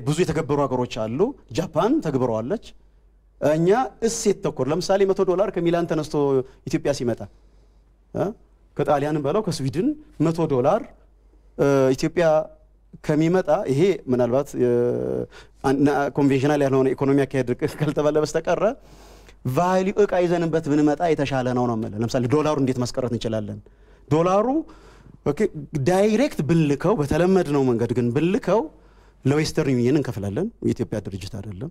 ብዙ የተገበሩ ሀገሮች አሉ። ጃፓን ተግብረዋለች። እኛ እሴት ተኮር ለምሳሌ መቶ ዶላር ከሚላን ተነስቶ ኢትዮጵያ ሲመጣ ከጣሊያንም በለው ከስዊድን መቶ ዶላር ኢትዮጵያ ከሚመጣ ይሄ ምናልባት ኮንቬንሽናል ያልሆነ ኢኮኖሚ አካሄድ ካልተባለ በስተቀረ ቫሊዩ እቃ ይዘንበት ብንመጣ የተሻለ ነው ነው የምልህ። ለምሳሌ ዶላሩ እንዴት ማስቀረት እንችላለን? ዶላሩ ዳይሬክት ብንልከው በተለመድነው መንገድ ግን ብንልከው ለዌስተርን ዩኒየን እንከፍላለን። የኢትዮጵያ ድርጅት አይደለም።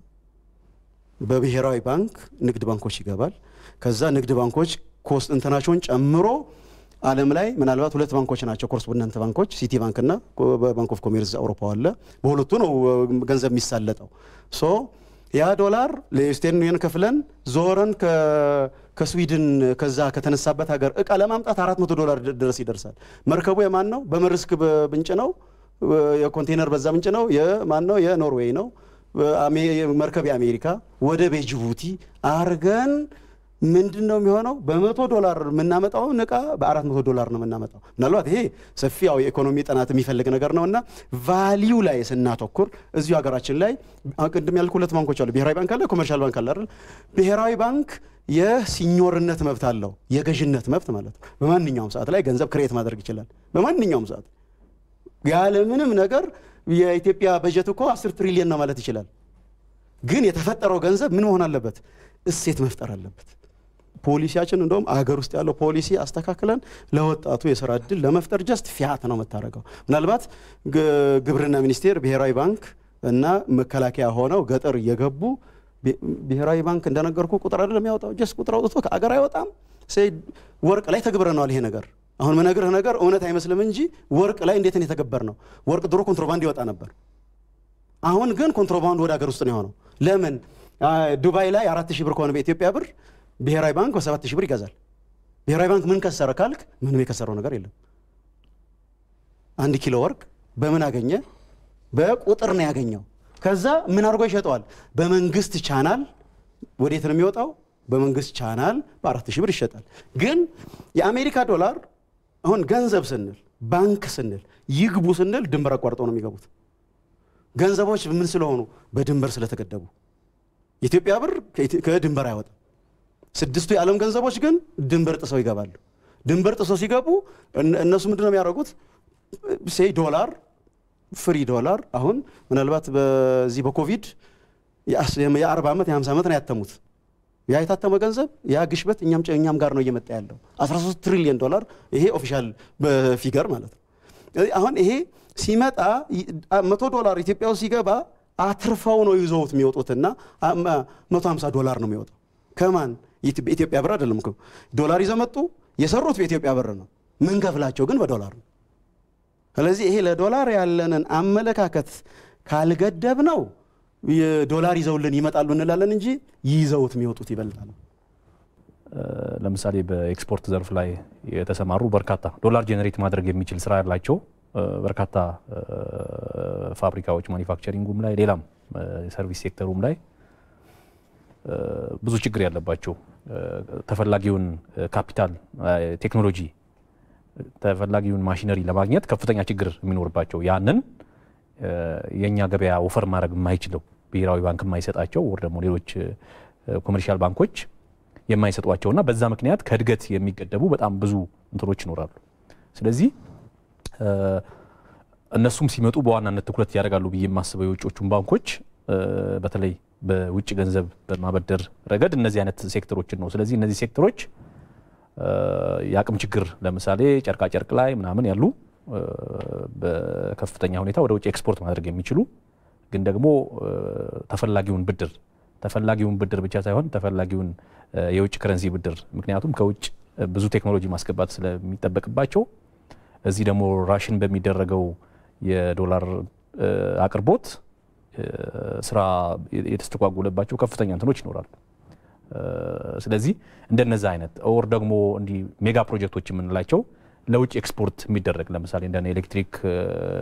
በብሔራዊ ባንክ ንግድ ባንኮች ይገባል። ከዛ ንግድ ባንኮች ኮስት እንትናቸውን ጨምሮ ዓለም ላይ ምናልባት ሁለት ባንኮች ናቸው ኮረስፖንደንት ባንኮች፣ ሲቲ ባንክና ባንክ ኦፍ ኮሜርስ አውሮፓ አለ። በሁለቱ ነው ገንዘብ የሚሳለጠው። ሶ ያ ዶላር ለዌስተርን ዩኒየን ከፍለን ዞረን ከስዊድን ከዛ ከተነሳበት ሀገር እቃ ለማምጣት አራት መቶ ዶላር ድረስ ይደርሳል። መርከቡ የማን ነው? በመርስክ ብንጭ ነው የኮንቴነር በዛ ምንጭ ነው። የማን ነው? የኖርዌይ ነው። መርከብ የአሜሪካ ወደብ የጅቡቲ አርገን ምንድን ነው የሚሆነው? በመቶ ዶላር የምናመጣውን እቃ በአራት መቶ ዶላር ነው የምናመጣው። ምናልባት ይሄ ሰፊያው የኢኮኖሚ ጥናት የሚፈልግ ነገር ነው እና ቫሊዩ ላይ ስናተኩር እዚሁ ሀገራችን ላይ ቅድም ያልኩ ሁለት ባንኮች አሉ። ብሔራዊ ባንክ አለ፣ ኮመርሻል ባንክ አለ አይደል? ብሔራዊ ባንክ የሲኞርነት መብት አለው፣ የገዥነት መብት ማለት ነው። በማንኛውም ሰዓት ላይ ገንዘብ ክሬት ማድረግ ይችላል። በማንኛውም ሰዓት ያለምንም ነገር የኢትዮጵያ በጀት እኮ አስር ትሪሊየን ነው ማለት ይችላል። ግን የተፈጠረው ገንዘብ ምን መሆን አለበት? እሴት መፍጠር አለበት። ፖሊሲያችን እንደውም አገር ውስጥ ያለው ፖሊሲ አስተካክለን ለወጣቱ የስራ እድል ለመፍጠር ጀስት ፊያት ነው የምታደርገው። ምናልባት ግብርና ሚኒስቴር፣ ብሔራዊ ባንክ እና መከላከያ ሆነው ገጠር እየገቡ ብሔራዊ ባንክ እንደነገርኩ ቁጥር አይደለም ያወጣው፣ ጀስት ቁጥር አውጥቶ ከአገር አይወጣም። ወርቅ ላይ ተግብረነዋል ይሄ ነገር አሁን መነግርህ ነገር እውነት አይመስልም እንጂ ወርቅ ላይ እንዴት የተገበር ነው። ወርቅ ድሮ ኮንትሮባንድ ይወጣ ነበር። አሁን ግን ኮንትሮባንድ ወደ ሀገር ውስጥ ነው የሆነው። ለምን ዱባይ ላይ አራት ሺህ ብር ከሆነ በኢትዮጵያ ብር ብሔራዊ ባንክ በሰባት ሺህ ብር ይገዛል። ብሔራዊ ባንክ ምን ከሰረ ካልክ ምንም የከሰረው ነገር የለም። አንድ ኪሎ ወርቅ በምን አገኘ? በቁጥር ነው ያገኘው። ከዛ ምን አድርጎ ይሸጠዋል? በመንግስት ቻናል ወዴት ነው የሚወጣው? በመንግስት ቻናል በአራት ሺህ ብር ይሸጣል። ግን የአሜሪካ ዶላር አሁን ገንዘብ ስንል ባንክ ስንል ይግቡ ስንል ድንበር አቋርጠው ነው የሚገቡት። ገንዘቦች ምን ስለሆኑ? በድንበር ስለተገደቡ። የኢትዮጵያ ብር ከድንበር አይወጣም። ስድስቱ የዓለም ገንዘቦች ግን ድንበር ጥሰው ይገባሉ። ድንበር ጥሰው ሲገቡ እነሱ ምንድን ነው የሚያደርጉት? ሴ ዶላር ፍሪ ዶላር አሁን ምናልባት በዚህ በኮቪድ የአርባ ዓመት የሀምሳ ዓመት ነው ያተሙት ያ የታተመ ገንዘብ ያ ግሽበት እኛም እኛም ጋር ነው እየመጣ ያለው 13 ትሪሊዮን ዶላር ይሄ ኦፊሻል በፊገር ማለት ነው። አሁን ይሄ ሲመጣ መቶ ዶላር ኢትዮጵያ ውስጥ ሲገባ አትርፈው ነው ይዘውት የሚወጡትና 150 ዶላር ነው የሚወጣው። ከማን በኢትዮጵያ ብር አይደለም እኮ ዶላር ይዘው መጡ። የሰሩት በኢትዮጵያ ብር ነው፣ ምንከፍላቸው ግን በዶላር ነው። ስለዚህ ይሄ ለዶላር ያለንን አመለካከት ካልገደብ ነው ዶላር ይዘውልን ይመጣሉ እንላለን እንጂ ይዘውት የሚወጡት ይበልጣል። ለምሳሌ በኤክስፖርት ዘርፍ ላይ የተሰማሩ በርካታ ዶላር ጄኔሬት ማድረግ የሚችል ስራ ያላቸው በርካታ ፋብሪካዎች ማኒፋክቸሪንጉም ላይ ሌላም ሰርቪስ ሴክተሩም ላይ ብዙ ችግር ያለባቸው ተፈላጊውን ካፒታል ቴክኖሎጂ ተፈላጊውን ማሽነሪ ለማግኘት ከፍተኛ ችግር የሚኖርባቸው ያንን የእኛ ገበያ ወፈር ማድረግ የማይችለው ብሔራዊ ባንክ የማይሰጣቸው ወር ደግሞ ሌሎች ኮመርሻል ባንኮች የማይሰጧቸው እና በዛ ምክንያት ከእድገት የሚገደቡ በጣም ብዙ እንትኖች ይኖራሉ። ስለዚህ እነሱም ሲመጡ በዋናነት ትኩረት ያደርጋሉ ብዬ የማስበው የውጮቹን ባንኮች በተለይ በውጭ ገንዘብ በማበደር ረገድ እነዚህ አይነት ሴክተሮችን ነው። ስለዚህ እነዚህ ሴክተሮች የአቅም ችግር ለምሳሌ ጨርቃ ጨርቅ ላይ ምናምን ያሉ በከፍተኛ ሁኔታ ወደ ውጭ ኤክስፖርት ማድረግ የሚችሉ ግን ደግሞ ተፈላጊውን ብድር ተፈላጊውን ብድር ብቻ ሳይሆን ተፈላጊውን የውጭ ከረንሲ ብድር ምክንያቱም ከውጭ ብዙ ቴክኖሎጂ ማስገባት ስለሚጠበቅባቸው እዚህ ደግሞ ራሽን በሚደረገው የዶላር አቅርቦት ስራ የተስተጓጉለባቸው ከፍተኛ እንትኖች ይኖራሉ። ስለዚህ እንደነዛ አይነት ኦር ደግሞ እንዲህ ሜጋ ፕሮጀክቶች የምንላቸው ለውጭ ኤክስፖርት የሚደረግ ለምሳሌ እንደ ኤሌክትሪክ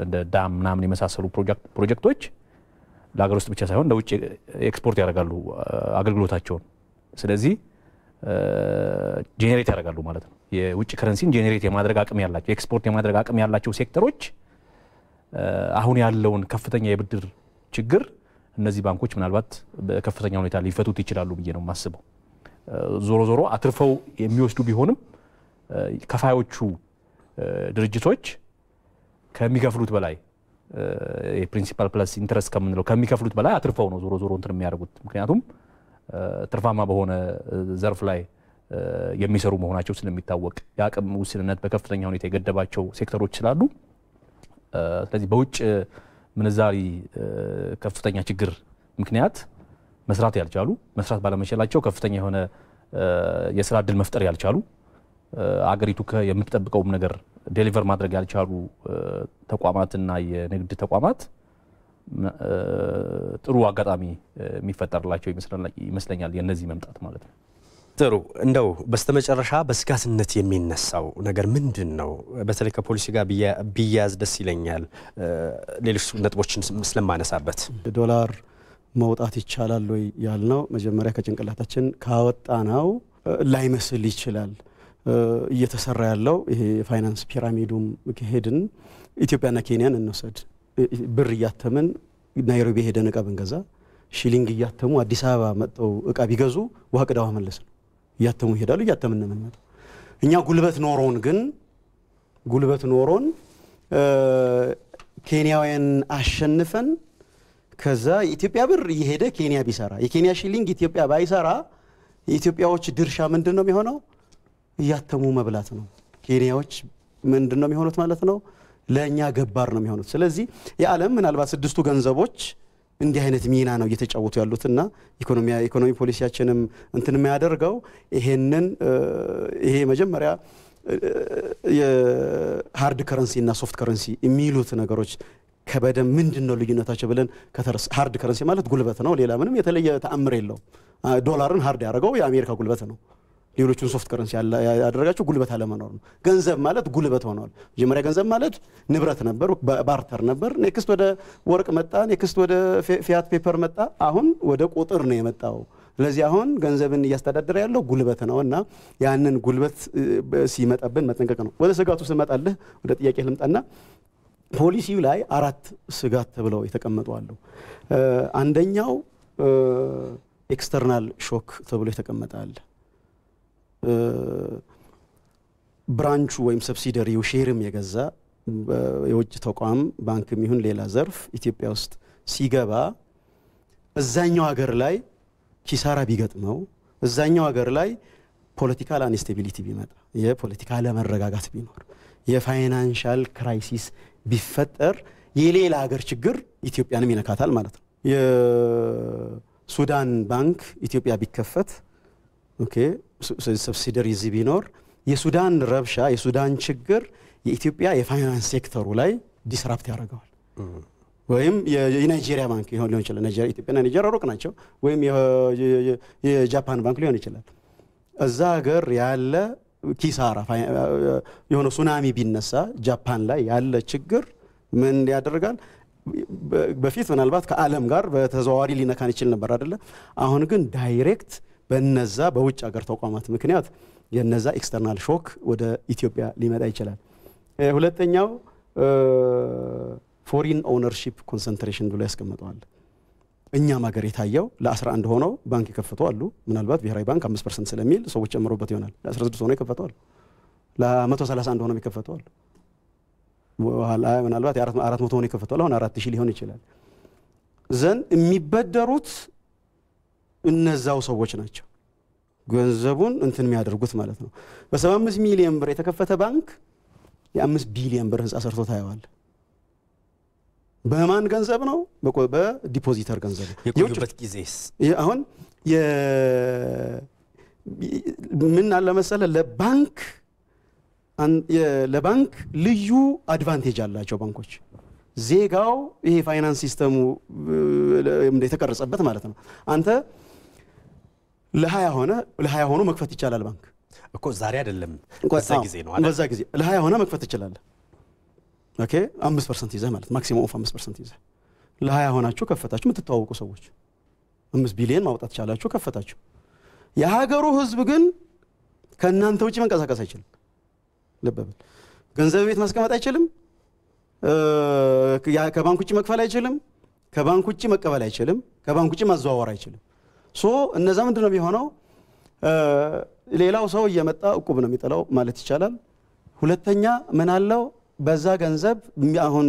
እንደ ዳም ምናምን የመሳሰሉ ፕሮጀክቶች ለሀገር ውስጥ ብቻ ሳይሆን ለውጭ ኤክስፖርት ያደርጋሉ አገልግሎታቸውን። ስለዚህ ጄኔሬት ያደርጋሉ ማለት ነው። የውጭ ከረንሲን ጄኔሬት የማድረግ አቅም ያላቸው ኤክስፖርት የማድረግ አቅም ያላቸው ሴክተሮች አሁን ያለውን ከፍተኛ የብድር ችግር እነዚህ ባንኮች ምናልባት በከፍተኛ ሁኔታ ሊፈቱት ይችላሉ ብዬ ነው የማስበው። ዞሮ ዞሮ አትርፈው የሚወስዱ ቢሆንም ከፋዮቹ ድርጅቶች ከሚከፍሉት በላይ የፕሪንሲፓል ፕላስ ኢንትረስት ከምንለው ከሚከፍሉት በላይ አትርፈው ነው ዞሮ ዞሮ እንትን የሚያደርጉት። ምክንያቱም ትርፋማ በሆነ ዘርፍ ላይ የሚሰሩ መሆናቸው ስለሚታወቅ የአቅም ውስንነት በከፍተኛ ሁኔታ የገደባቸው ሴክተሮች ስላሉ ስለዚህ በውጭ ምንዛሪ ከፍተኛ ችግር ምክንያት መስራት ያልቻሉ መስራት ባለመቻላቸው ከፍተኛ የሆነ የስራ እድል መፍጠር ያልቻሉ አገሪቱ የምትጠብቀውም ነገር ዴሊቨር ማድረግ ያልቻሉ ተቋማትና የንግድ ተቋማት ጥሩ አጋጣሚ የሚፈጠርላቸው ይመስለኛል የነዚህ መምጣት ማለት ነው። ጥሩ እንደው በስተመጨረሻ በስጋትነት የሚነሳው ነገር ምንድን ነው? በተለይ ከፖሊሲ ጋር ቢያያዝ ደስ ይለኛል፣ ሌሎች ነጥቦችን ስለማነሳበት። ዶላር መውጣት ይቻላል ወይ ያልነው መጀመሪያ ከጭንቅላታችን ካወጣ ነው ላይመስል ይችላል እየተሰራ ያለው ይሄ የፋይናንስ ፒራሚዱም ከሄድን ኢትዮጵያና ኬንያን እንውሰድ። ብር እያተምን ናይሮቢ ሄደን እቃ ብንገዛ ሺሊንግ እያተሙ አዲስ አበባ መጥተው እቃ ቢገዙ ውሃ ቅዳዋ መለስ ነው። እያተሙ ይሄዳሉ፣ እያተምን ነው የምንመጣው። እኛ ጉልበት ኖሮን ግን ጉልበት ኖሮን ኬንያውያን አሸንፈን ከዛ የኢትዮጵያ ብር እየሄደ ኬንያ ቢሰራ የኬንያ ሺሊንግ ኢትዮጵያ ባይሰራ የኢትዮጵያዎች ድርሻ ምንድን ነው የሚሆነው? እያተሙ መብላት ነው። ኬንያዎች ምንድን ነው የሚሆኑት ማለት ነው? ለእኛ ገባር ነው የሚሆኑት። ስለዚህ የዓለም ምናልባት ስድስቱ ገንዘቦች እንዲህ አይነት ሚና ነው እየተጫወቱ ያሉትና ኢኮኖሚ ፖሊሲያችንም እንትን የሚያደርገው ይሄንን ይሄ መጀመሪያ የሃርድ ከረንሲ እና ሶፍት ከረንሲ የሚሉት ነገሮች ከበደም ምንድን ነው ልዩነታቸው ብለን ከተረስ ሃርድ ከረንሲ ማለት ጉልበት ነው። ሌላ ምንም የተለየ ተአምር የለውም። ዶላርን ሃርድ ያደረገው የአሜሪካ ጉልበት ነው። ሌሎቹን ሶፍት ከረንሲ ያደረጋቸው ጉልበት አለመኖር ነው። ገንዘብ ማለት ጉልበት ሆኗል። መጀመሪያ ገንዘብ ማለት ንብረት ነበር፣ ባርተር ነበር። ኔክስት ወደ ወርቅ መጣ። ኔክስት ወደ ፊያት ፔፐር መጣ። አሁን ወደ ቁጥር ነው የመጣው። ስለዚህ አሁን ገንዘብን እያስተዳደረ ያለው ጉልበት ነው እና ያንን ጉልበት ሲመጣብን መጠንቀቅ ነው። ወደ ስጋቱ ስመጣልህ ወደ ጥያቄ ልምጣና ፖሊሲው ላይ አራት ስጋት ተብለው የተቀመጡ አሉ። አንደኛው ኤክስተርናል ሾክ ተብሎ የተቀመጠ አለ። ብራንቹ ወይም ሰብሲደሪው ሼርም የገዛ የውጭ ተቋም ባንክም ይሁን ሌላ ዘርፍ ኢትዮጵያ ውስጥ ሲገባ እዛኛው ሀገር ላይ ኪሳራ ቢገጥመው እዛኛው ሀገር ላይ ፖለቲካል አንስቴቢሊቲ ቢመጣ የፖለቲካ አለመረጋጋት ቢኖር የፋይናንሻል ክራይሲስ ቢፈጠር የሌላ ሀገር ችግር ኢትዮጵያንም ይነካታል ማለት ነው። የሱዳን ባንክ ኢትዮጵያ ቢከፈት ኦኬ ሰብሲደሪ እዚህ ቢኖር የሱዳን ረብሻ የሱዳን ችግር የኢትዮጵያ የፋይናንስ ሴክተሩ ላይ ዲስራፕት ያደርገዋል። ወይም የናይጄሪያ ባንክ ሊሆን ይችላል። ኢትዮጵያና ናይጄሪያ ሩቅ ናቸው። ወይም የጃፓን ባንክ ሊሆን ይችላል። እዛ ሀገር ያለ ኪሳራ የሆነ ሱናሚ ቢነሳ ጃፓን ላይ ያለ ችግር ምን ያደርጋል? በፊት ምናልባት ከዓለም ጋር በተዘዋዋሪ ሊነካን ይችል ነበር አይደለ? አሁን ግን ዳይሬክት በነዛ በውጭ ሀገር ተቋማት ምክንያት የነዛ ኤክስተርናል ሾክ ወደ ኢትዮጵያ ሊመጣ ይችላል። ሁለተኛው ፎሪን ኦውነርሺፕ ኮንሰንትሬሽን ብሎ ያስቀምጠዋል። እኛም ሀገር የታየው ለ11 ሆነው ባንክ የከፈቱ አሉ። ምናልባት ብሔራዊ ባንክ 5 ፐርሰንት ስለሚል ሰዎች ጨምሮበት ይሆናል። ለ16 ሆነው የከፈተዋል ለ ለ131 ሆነው የከፈተዋል። አሉ። በኋላ ምናልባት 400 ሆነው የከፈቱ አሁን 4000 ሊሆን ይችላል ዘን የሚበደሩት እነዛው ሰዎች ናቸው ገንዘቡን እንትን የሚያደርጉት ማለት ነው። በ አምስት ሚሊዮን ብር የተከፈተ ባንክ የ5 ቢሊዮን ብር ህንፃ ሰርቶ ታየዋል። በማን ገንዘብ ነው? በዲፖዚተር ገንዘብ ነው። የቆዩበት ጊዜስ አሁን ምን አለ መሰለ ለባንክ ለባንክ ልዩ አድቫንቴጅ አላቸው ባንኮች ዜጋው ይሄ ፋይናንስ ሲስተሙ የተቀረጸበት ማለት ነው አንተ ለሀያ ሆነ ለሀያ ሆኖ መክፈት ይቻላል ባንክ እኮ ዛሬ አይደለም በዛ ጊዜ ነው በዛ ጊዜ ለሀያ ሆነ መክፈት ትችላለህ ኦኬ አምስት ፐርሰንት ይዘህ ማለት ማክሲመም ኦፍ አምስት ፐርሰንት ይዘህ ለሀያ ሆናችሁ ከፈታችሁ የምትተዋወቁ ሰዎች አምስት ቢሊየን ማውጣት ቻላችሁ ከፈታችሁ የሀገሩ ህዝብ ግን ከእናንተ ውጭ መንቀሳቀስ አይችልም ልበብል ገንዘብ ቤት ማስቀመጥ አይችልም ከባንክ ውጭ መክፈል አይችልም ከባንክ ውጭ መቀበል አይችልም ከባንክ ውጭ ማዘዋወር አይችልም ሶ እነዛ ምንድን ነው የሚሆነው? ሌላው ሰው እየመጣ እቁብ ነው የሚጥለው ማለት ይቻላል። ሁለተኛ ምን አለው? በዛ ገንዘብ አሁን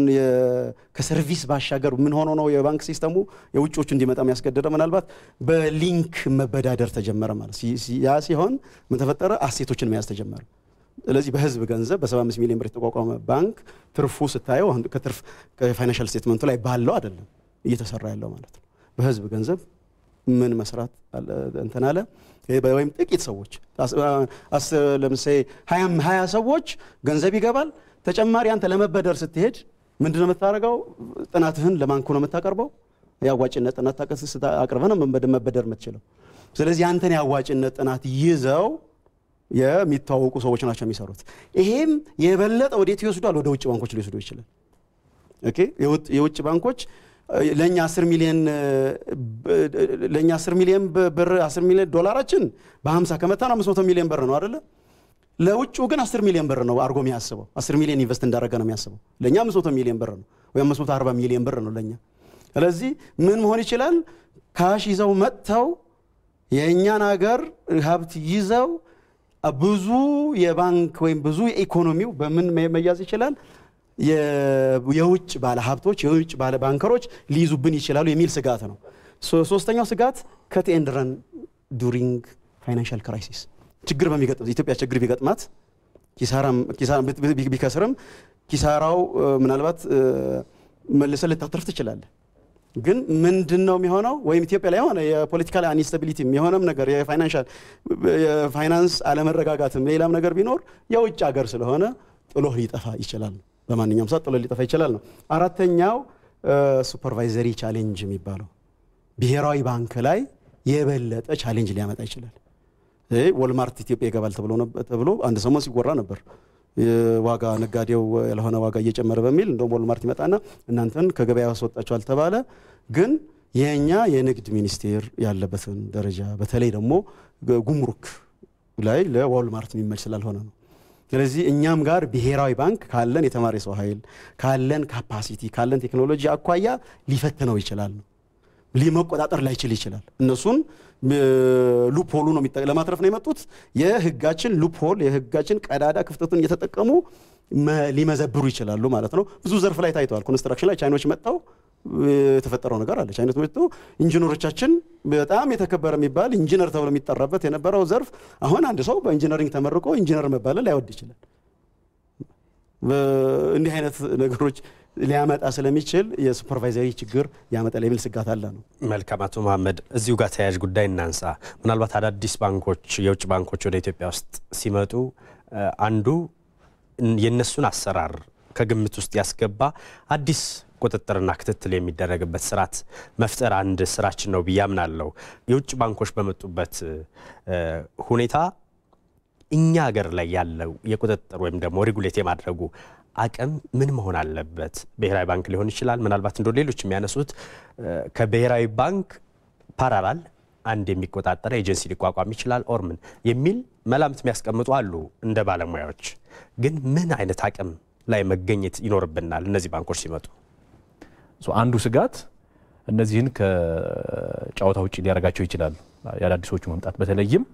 ከሰርቪስ ባሻገር ምን ሆኖ ነው የባንክ ሲስተሙ የውጮቹ እንዲመጣ የሚያስገድደው? ምናልባት በሊንክ መበዳደር ተጀመረ ማለት ያ ሲሆን ምን ተፈጠረ? አሴቶችን መያዝ ተጀመረ። ስለዚህ በህዝብ ገንዘብ በ75 ሚሊዮን ብር የተቋቋመ ባንክ ትርፉ ስታየው ከትርፍ ከፋይናንሻል ስቴትመንቱ ላይ ባለው አይደለም እየተሰራ ያለው ማለት ነው። በህዝብ ገንዘብ ምን መስራት እንትን አለ ወይም ጥቂት ሰዎች ለምሳሌ ሀያ ሰዎች ገንዘብ ይገባል ተጨማሪ አንተ ለመበደር ስትሄድ ምንድ ነው የምታደርገው ጥናትህን ለማንኩ ነው የምታቀርበው የአዋጭነት ጥናት አቅርበ ነው መበደር የምትችለው ስለዚህ አንተን የአዋጭነት ጥናት ይዘው የሚታወቁ ሰዎች ናቸው የሚሰሩት ይሄም የበለጠ ወዴት ይወስዷል ወደ ውጭ ባንኮች ሊወስዱ ይችላል የውጭ ባንኮች ለእኛ 10 ሚሊዮን ለእኛ 10 ሚሊዮን ብር 10 ሚሊዮን ዶላራችን በ50 ከመታን 500 ሚሊዮን ብር ነው አይደለ? ለውጭው ግን 10 ሚሊዮን ብር ነው አድርጎ የሚያስበው። 10 ሚሊዮን ኢንቨስት እንዳደረገ ነው የሚያስበው። ለእኛ 500 ሚሊዮን ብር ነው ወይ 540 ሚሊዮን ብር ነው ለእኛ። ስለዚህ ምን መሆን ይችላል? ካሽ ይዘው መጥተው የእኛን ሀገር ሀብት ይዘው ብዙ የባንክ ወይም ብዙ የኢኮኖሚው በምን መያዝ ይችላል? የውጭ ባለ ሀብቶች የውጭ ባለ ባንከሮች ሊይዙብን ይችላሉ የሚል ስጋት ነው። ሶስተኛው ስጋት ከት ኤንድ ረን ዱሪንግ ፋይናንሻል ክራይሲስ ችግር በሚገጥም ኢትዮጵያ ችግር ቢገጥማት ቢከስርም ኪሳራው ምናልባት መልሰ ልታተርፍ ትችላለህ። ግን ምንድን ነው የሚሆነው? ወይም ኢትዮጵያ ላይ የሆነ የፖለቲካል አንስታቢሊቲ የሆነም ነገር የፋይናንሻል የፋይናንስ አለመረጋጋትም ሌላም ነገር ቢኖር የውጭ ሀገር ስለሆነ ጥሎህ ሊጠፋ ይችላል። በማንኛውም ሰዓት ጥሎ ሊጠፋ ይችላል ነው። አራተኛው ሱፐርቫይዘሪ ቻሌንጅ የሚባለው ብሔራዊ ባንክ ላይ የበለጠ ቻሌንጅ ሊያመጣ ይችላል። ወልማርት ኢትዮጵያ ይገባል ተብሎ አንድ ሰሞን ሲወራ ነበር። ዋጋ ነጋዴው ያልሆነ ዋጋ እየጨመረ በሚል እንደውም ወልማርት ይመጣና እናንተን ከገበያ ያስወጣችኋል ተባለ። ግን የእኛ የንግድ ሚኒስቴር ያለበትን ደረጃ በተለይ ደግሞ ጉምሩክ ላይ ለወልማርት የሚመች ስላልሆነ ነው ስለዚህ እኛም ጋር ብሔራዊ ባንክ ካለን የተማሪ ሰው ኃይል ካለን ካፓሲቲ ካለን ቴክኖሎጂ አኳያ ሊፈትነው ይችላል ሊመቆጣጠር ላይችል ይችላል። እነሱን ሉፕሆሉ ነው ለማትረፍ ነው የመጡት። የህጋችን ሉፕሆል የህጋችን ቀዳዳ ክፍተቱን እየተጠቀሙ ሊመዘብሩ ይችላሉ ማለት ነው። ብዙ ዘርፍ ላይ ታይተዋል። ኮንስትራክሽን ላይ ቻይኖች መጥተው የተፈጠረው ነገር አለች አይነት መጥቶ ኢንጂነሮቻችን በጣም የተከበረ የሚባል ኢንጂነር ተብሎ የሚጠራበት የነበረው ዘርፍ አሁን አንድ ሰው በኢንጂነሪንግ ተመርቆ ኢንጂነር መባለል ላይወድ ይችላል። እንዲህ አይነት ነገሮች ሊያመጣ ስለሚችል የሱፐርቫይዘሪ ችግር ያመጣል የሚል ስጋት አለ ነው። መልካም አቶ መሀመድ፣ እዚሁ ጋር ተያያዥ ጉዳይ እናንሳ። ምናልባት አዳዲስ ባንኮች፣ የውጭ ባንኮች ወደ ኢትዮጵያ ውስጥ ሲመጡ አንዱ የእነሱን አሰራር ከግምት ውስጥ ያስገባ አዲስ ቁጥጥርና ክትትል የሚደረግበት ስርዓት መፍጠር አንድ ስራችን ነው ብዬ አምናለሁ። የውጭ ባንኮች በመጡበት ሁኔታ እኛ ሀገር ላይ ያለው የቁጥጥር ወይም ደግሞ ሬጉሌት የማድረጉ አቅም ምን መሆን አለበት? ብሔራዊ ባንክ ሊሆን ይችላል። ምናልባት እንደ ሌሎች የሚያነሱት ከብሔራዊ ባንክ ፓራላል አንድ የሚቆጣጠር ኤጀንሲ ሊቋቋም ይችላል ኦርምን የሚል መላምት የሚያስቀምጡ አሉ እንደ ባለሙያዎች። ግን ምን አይነት አቅም ላይ መገኘት ይኖርብናል እነዚህ ባንኮች ሲመጡ? አንዱ ስጋት እነዚህን ከጨዋታ ውጭ ሊያደርጋቸው ይችላል። የአዳዲሶቹ መምጣት በተለይም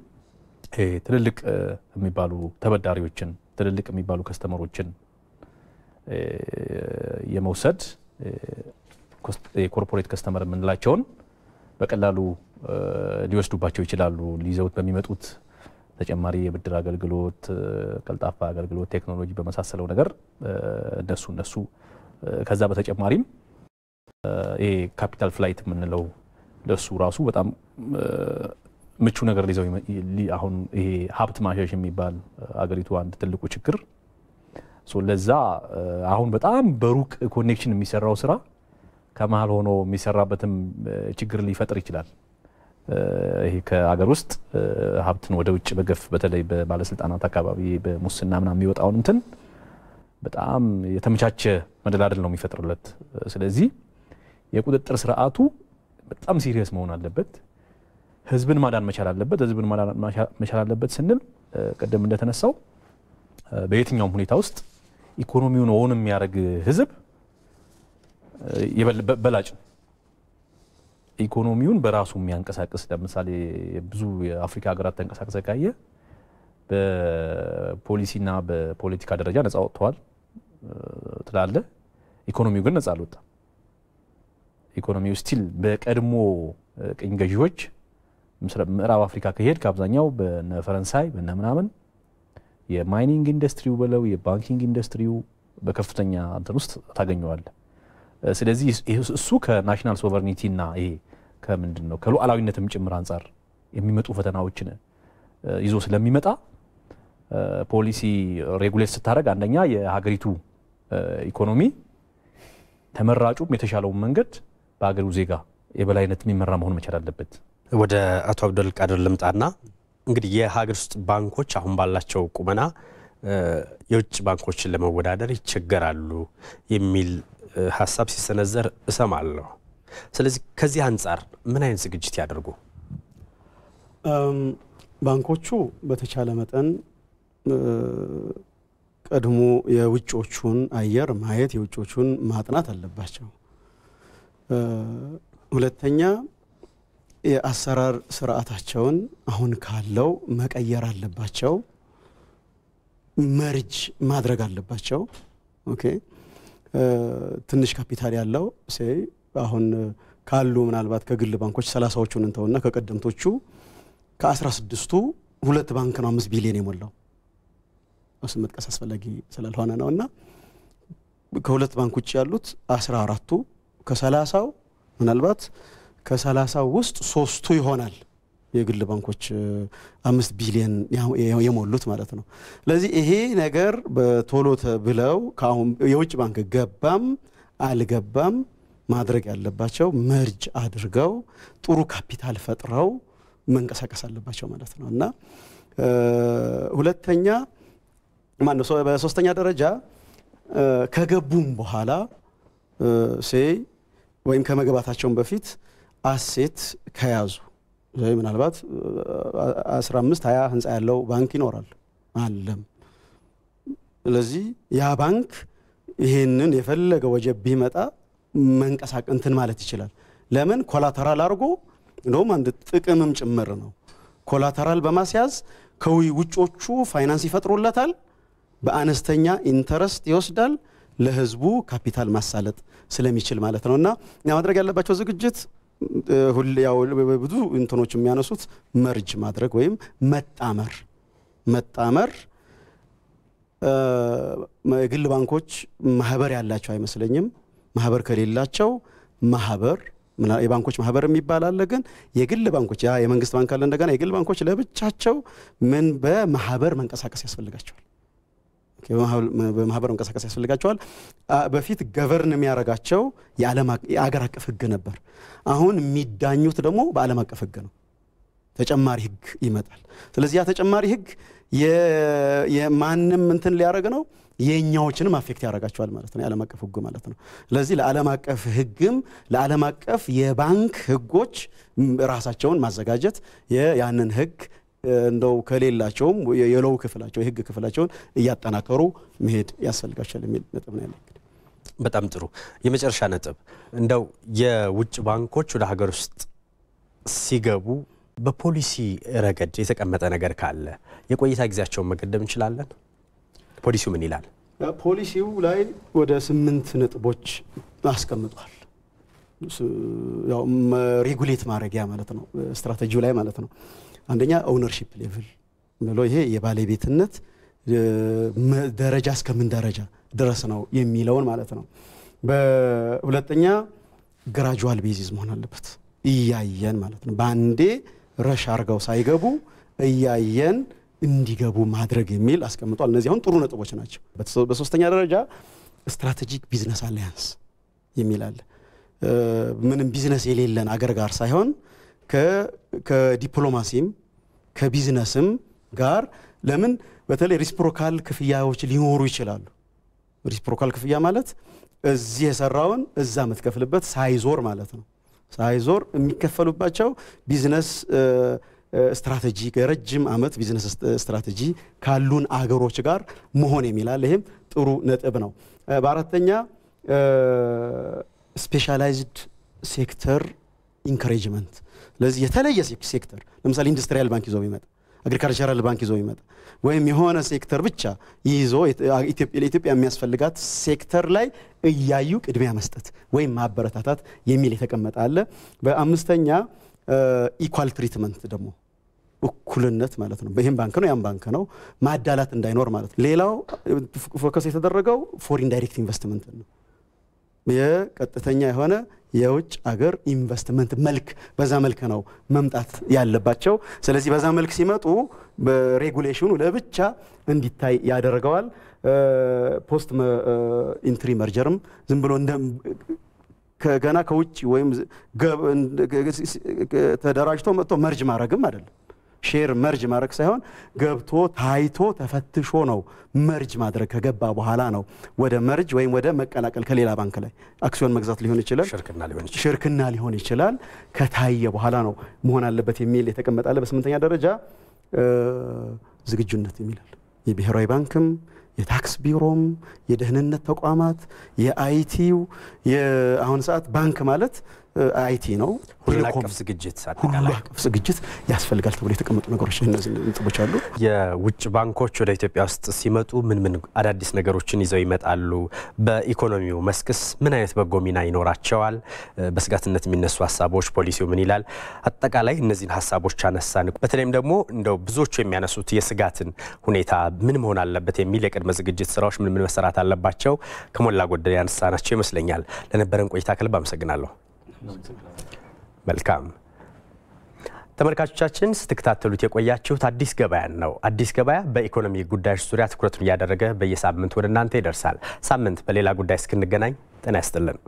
ትልልቅ የሚባሉ ተበዳሪዎችን ትልልቅ የሚባሉ ከስተመሮችን የመውሰድ የኮርፖሬት ከስተመር የምንላቸውን በቀላሉ ሊወስዱባቸው ይችላሉ። ሊይዘውት በሚመጡት ተጨማሪ የብድር አገልግሎት፣ ቀልጣፋ አገልግሎት፣ ቴክኖሎጂ በመሳሰለው ነገር እነሱ እነሱ ከዛ በተጨማሪም ይሄ ካፒታል ፍላይት የምንለው ለእሱ ራሱ በጣም ምቹ ነገር ሊዘው አሁን ይሄ ሀብት ማሸሽ የሚባል አገሪቱ አንድ ትልቁ ችግር ለዛ አሁን በጣም በሩቅ ኮኔክሽን የሚሰራው ስራ ከመሀል ሆኖ የሚሰራበትም ችግር ሊፈጥር ይችላል። ይሄ ከሀገር ውስጥ ሀብትን ወደ ውጭ በገፍ በተለይ በባለስልጣናት አካባቢ በሙስና ምና የሚወጣውን እንትን በጣም የተመቻቸ መደላደል ነው የሚፈጥርለት። ስለዚህ የቁጥጥር ስርዓቱ በጣም ሲሪየስ መሆን አለበት። ህዝብን ማዳን መቻል አለበት። ህዝብን ማዳን መቻል አለበት ስንል ቅድም እንደተነሳው በየትኛውም ሁኔታ ውስጥ ኢኮኖሚውን እውን የሚያደርግ ህዝብ በላጭ ኢኮኖሚውን በራሱ የሚያንቀሳቅስ ለምሳሌ ብዙ የአፍሪካ ሀገራት ተንቀሳቀሰ ካየ በፖሊሲና በፖለቲካ ደረጃ ነጻ ወጥተዋል ትላለ። ኢኮኖሚው ግን ነጻ አልወጣም። ኢኮኖሚው ስቲል በቀድሞ ቅኝ ገዢዎች ምዕራብ አፍሪካ ከሄድ ከአብዛኛው በነ ፈረንሳይ በነ ምናምን የማይኒንግ ኢንዱስትሪው ብለው የባንኪንግ ኢንዱስትሪው በከፍተኛ እንትን ውስጥ ታገኘዋለ። ስለዚህ እሱ ከናሽናል ሶቨርኒቲ እና ይሄ ከምንድን ነው ከሉዓላዊነትም ጭምር አንጻር የሚመጡ ፈተናዎችን ይዞ ስለሚመጣ ፖሊሲ ሬጉሌት ስታደረግ አንደኛ የሀገሪቱ ኢኮኖሚ ተመራጩም የተሻለውን መንገድ በሀገሩ ዜጋ የበላይነት የሚመራ መሆን መቻል አለበት። ወደ አቶ አብዱል ቃድር ልምጣና እንግዲህ የሀገር ውስጥ ባንኮች አሁን ባላቸው ቁመና የውጭ ባንኮችን ለመወዳደር ይቸገራሉ የሚል ሀሳብ ሲሰነዘር እሰማለሁ። ስለዚህ ከዚህ አንጻር ምን አይነት ዝግጅት ያደርጉ? ባንኮቹ በተቻለ መጠን ቀድሞ የውጮቹን አየር ማየት የውጮቹን ማጥናት አለባቸው። ሁለተኛ የአሰራር ስርዓታቸውን አሁን ካለው መቀየር አለባቸው፣ መርጅ ማድረግ አለባቸው። ኦኬ ትንሽ ካፒታል ያለው አሁን ካሉ ምናልባት ከግል ባንኮች ሰላሳዎቹን እንተውና ከቀደምቶቹ ከአስራ ስድስቱ ሁለት ባንክ ነው አምስት ቢሊዮን የሞላው እሱ መጥቀስ አስፈላጊ ስላልሆነ ነው እና ከሁለት ባንክ ውጭ ያሉት አስራ አራቱ ከሰላሳው ምናልባት ከሰላሳው ውስጥ ሶስቱ ይሆናል የግል ባንኮች አምስት ቢሊየን የሞሉት ማለት ነው። ስለዚህ ይሄ ነገር በቶሎ ብለው ከአሁን የውጭ ባንክ ገባም አልገባም ማድረግ ያለባቸው መርጅ አድርገው ጥሩ ካፒታል ፈጥረው መንቀሳቀስ አለባቸው ማለት ነው እና ሁለተኛ ማነው በሶስተኛ ደረጃ ከገቡም በኋላ ሴይ ወይም ከመግባታቸውን በፊት አሴት ከያዙ ምናልባት 15 20 ህንፃ ያለው ባንክ ይኖራል አለም። ስለዚህ ያ ባንክ ይሄንን የፈለገ ወጀብ ቢመጣ መንቀሳቀ እንትን ማለት ይችላል። ለምን ኮላተራል አድርጎ እንደውም አንድ ጥቅምም ጭምር ነው። ኮላተራል በማስያዝ ከውጮቹ ፋይናንስ ይፈጥሩለታል፣ በአነስተኛ ኢንተረስት ይወስዳል። ለህዝቡ ካፒታል ማሳለጥ ስለሚችል ማለት ነው እና እኛ ማድረግ ያለባቸው ዝግጅት ብዙ እንትኖች የሚያነሱት መርጅ ማድረግ ወይም መጣመር መጣመር የግል ባንኮች ማህበር ያላቸው አይመስለኝም። ማህበር ከሌላቸው ማህበር የባንኮች ማህበር የሚባል አለ። ግን የግል ባንኮች ያ የመንግስት ባንክ አለ። እንደገና የግል ባንኮች ለብቻቸው ምን በማህበር መንቀሳቀስ ያስፈልጋቸዋል። በማህበር መንቀሳቀስ ያስፈልጋቸዋል። በፊት ገቨርን የሚያደርጋቸው የአገር አቀፍ ህግ ነበር። አሁን የሚዳኙት ደግሞ በዓለም አቀፍ ህግ ነው። ተጨማሪ ህግ ይመጣል። ስለዚህ ያ ተጨማሪ ህግ የማንም እንትን ሊያደርግ ነው የእኛዎችንም አፌክት ያደርጋቸዋል ማለት ነው፣ የዓለም አቀፍ ህጉ ማለት ነው። ስለዚህ ለዓለም አቀፍ ህግም ለዓለም አቀፍ የባንክ ህጎች ራሳቸውን ማዘጋጀት ያንን ህግ እንደው ከሌላቸውም የለው ክፍላቸው የህግ ክፍላቸውን እያጠናከሩ መሄድ ያስፈልጋቸዋል የሚል ነጥብ ነው ያለ። በጣም ጥሩ። የመጨረሻ ነጥብ እንደው የውጭ ባንኮች ወደ ሀገር ውስጥ ሲገቡ በፖሊሲ ረገድ የተቀመጠ ነገር ካለ የቆይታ ጊዜያቸውን መገደብ እንችላለን። ፖሊሲው ምን ይላል? ፖሊሲው ላይ ወደ ስምንት ነጥቦች አስቀምጧል። ያው ሬጉሌት ማድረጊያ ማለት ነው፣ ስትራቴጂው ላይ ማለት ነው። አንደኛ ኦውነርሺፕ ሌቭል ብሎ ይሄ የባለቤትነት ደረጃ እስከምን ደረጃ ድረስ ነው የሚለውን ማለት ነው። በሁለተኛ ግራጁዋል ቤዚዝ መሆን አለበት እያየን ማለት ነው። በአንዴ ረሽ አርገው ሳይገቡ እያየን እንዲገቡ ማድረግ የሚል አስቀምጧል። እነዚህ አሁን ጥሩ ነጥቦች ናቸው። በሶስተኛ ደረጃ ስትራቴጂክ ቢዝነስ አሊያንስ የሚል አለ። ምንም ቢዝነስ የሌለን አገር ጋር ሳይሆን ከዲፕሎማሲም ከቢዝነስም ጋር ለምን በተለይ ሪስፕሮካል ክፍያዎች ሊኖሩ ይችላሉ። ሪስፕሮካል ክፍያ ማለት እዚህ የሰራውን እዛ የምትከፍልበት ሳይዞር ማለት ነው። ሳይዞር የሚከፈሉባቸው ቢዝነስ ስትራቴጂ ከረጅም ዓመት ቢዝነስ ስትራቴጂ ካሉን አገሮች ጋር መሆን የሚላል ይህም ጥሩ ነጥብ ነው። በአራተኛ ስፔሻላይዝድ ሴክተር ኢንካሬጅመንት ለዚህ የተለየ ሴክተር ለምሳሌ ኢንዱስትሪያል ባንክ ይዞ የሚመጣ አግሪካልቸራል ባንክ ይዞ የሚመጣ ወይም የሆነ ሴክተር ብቻ ይዞ ለኢትዮጵያ የሚያስፈልጋት ሴክተር ላይ እያዩ ቅድሚያ መስጠት ወይም ማበረታታት የሚል የተቀመጠ አለ። በአምስተኛ ኢኳል ትሪትመንት ደግሞ እኩልነት ማለት ነው። ይህም ባንክ ነው፣ ያም ባንክ ነው፣ ማዳላት እንዳይኖር ማለት ነው። ሌላው ፎከስ የተደረገው ፎሪን ዳይሬክት ኢንቨስትመንት ነው። የቀጥተኛ የሆነ የውጭ አገር ኢንቨስትመንት መልክ በዛ መልክ ነው መምጣት ያለባቸው። ስለዚህ በዛ መልክ ሲመጡ በሬጉሌሽኑ ለብቻ እንዲታይ ያደርገዋል። ፖስት ኢንትሪ መርጀርም ዝም ብሎ ገና ከውጭ ወይም ተደራጅቶ መጥቶ መርጅ ማድረግም አይደለም። ሼር መርጅ ማድረግ ሳይሆን ገብቶ ታይቶ ተፈትሾ ነው መርጅ ማድረግ ከገባ በኋላ ነው ወደ መርጅ ወይም ወደ መቀላቀል ከሌላ ባንክ ላይ አክሲዮን መግዛት ሊሆን ይችላል፣ ሽርክና ሊሆን ይችላል። ከታየ በኋላ ነው መሆን አለበት የሚል የተቀመጣለ። በስምንተኛ ደረጃ ዝግጁነት የሚላል የብሔራዊ ባንክም የታክስ ቢሮም የደህንነት ተቋማት የአይቲው የአሁን ሰዓት ባንክ ማለት አይቲ ነው። ሁሉም አቀፍ ዝግጅት ሁሉ አቀፍ ዝግጅት ያስፈልጋል ተብሎ የተቀመጡ ነገሮች እነዚህ ነጥቦች አሉ። የውጭ ባንኮች ወደ ኢትዮጵያ ውስጥ ሲመጡ ምን ምን አዳዲስ ነገሮችን ይዘው ይመጣሉ? በኢኮኖሚው መስክስ ምን አይነት በጎ ሚና ይኖራቸዋል? በስጋትነት የሚነሱ ሀሳቦች፣ ፖሊሲው ምን ይላል? አጠቃላይ እነዚህን ሀሳቦች አነሳን። በተለይም ደግሞ እንደው ብዙዎቹ የሚያነሱት የስጋትን ሁኔታ ምን መሆን አለበት የሚል የቅድመ ዝግጅት ስራዎች ምን ምን መሰራት አለባቸው ከሞላ ጎደል ያነሳናቸው ይመስለኛል። ለነበረን ቆይታ ከልብ አመሰግናለሁ። መልካም ተመልካቾቻችን ስትከታተሉት የቆያችሁት አዲስ ገበያን ነው። አዲስ ገበያ በኢኮኖሚ ጉዳዮች ዙሪያ ትኩረቱን እያደረገ በየሳምንት ወደ እናንተ ይደርሳል። ሳምንት በሌላ ጉዳይ እስክንገናኝ ጤና ያስጥልን።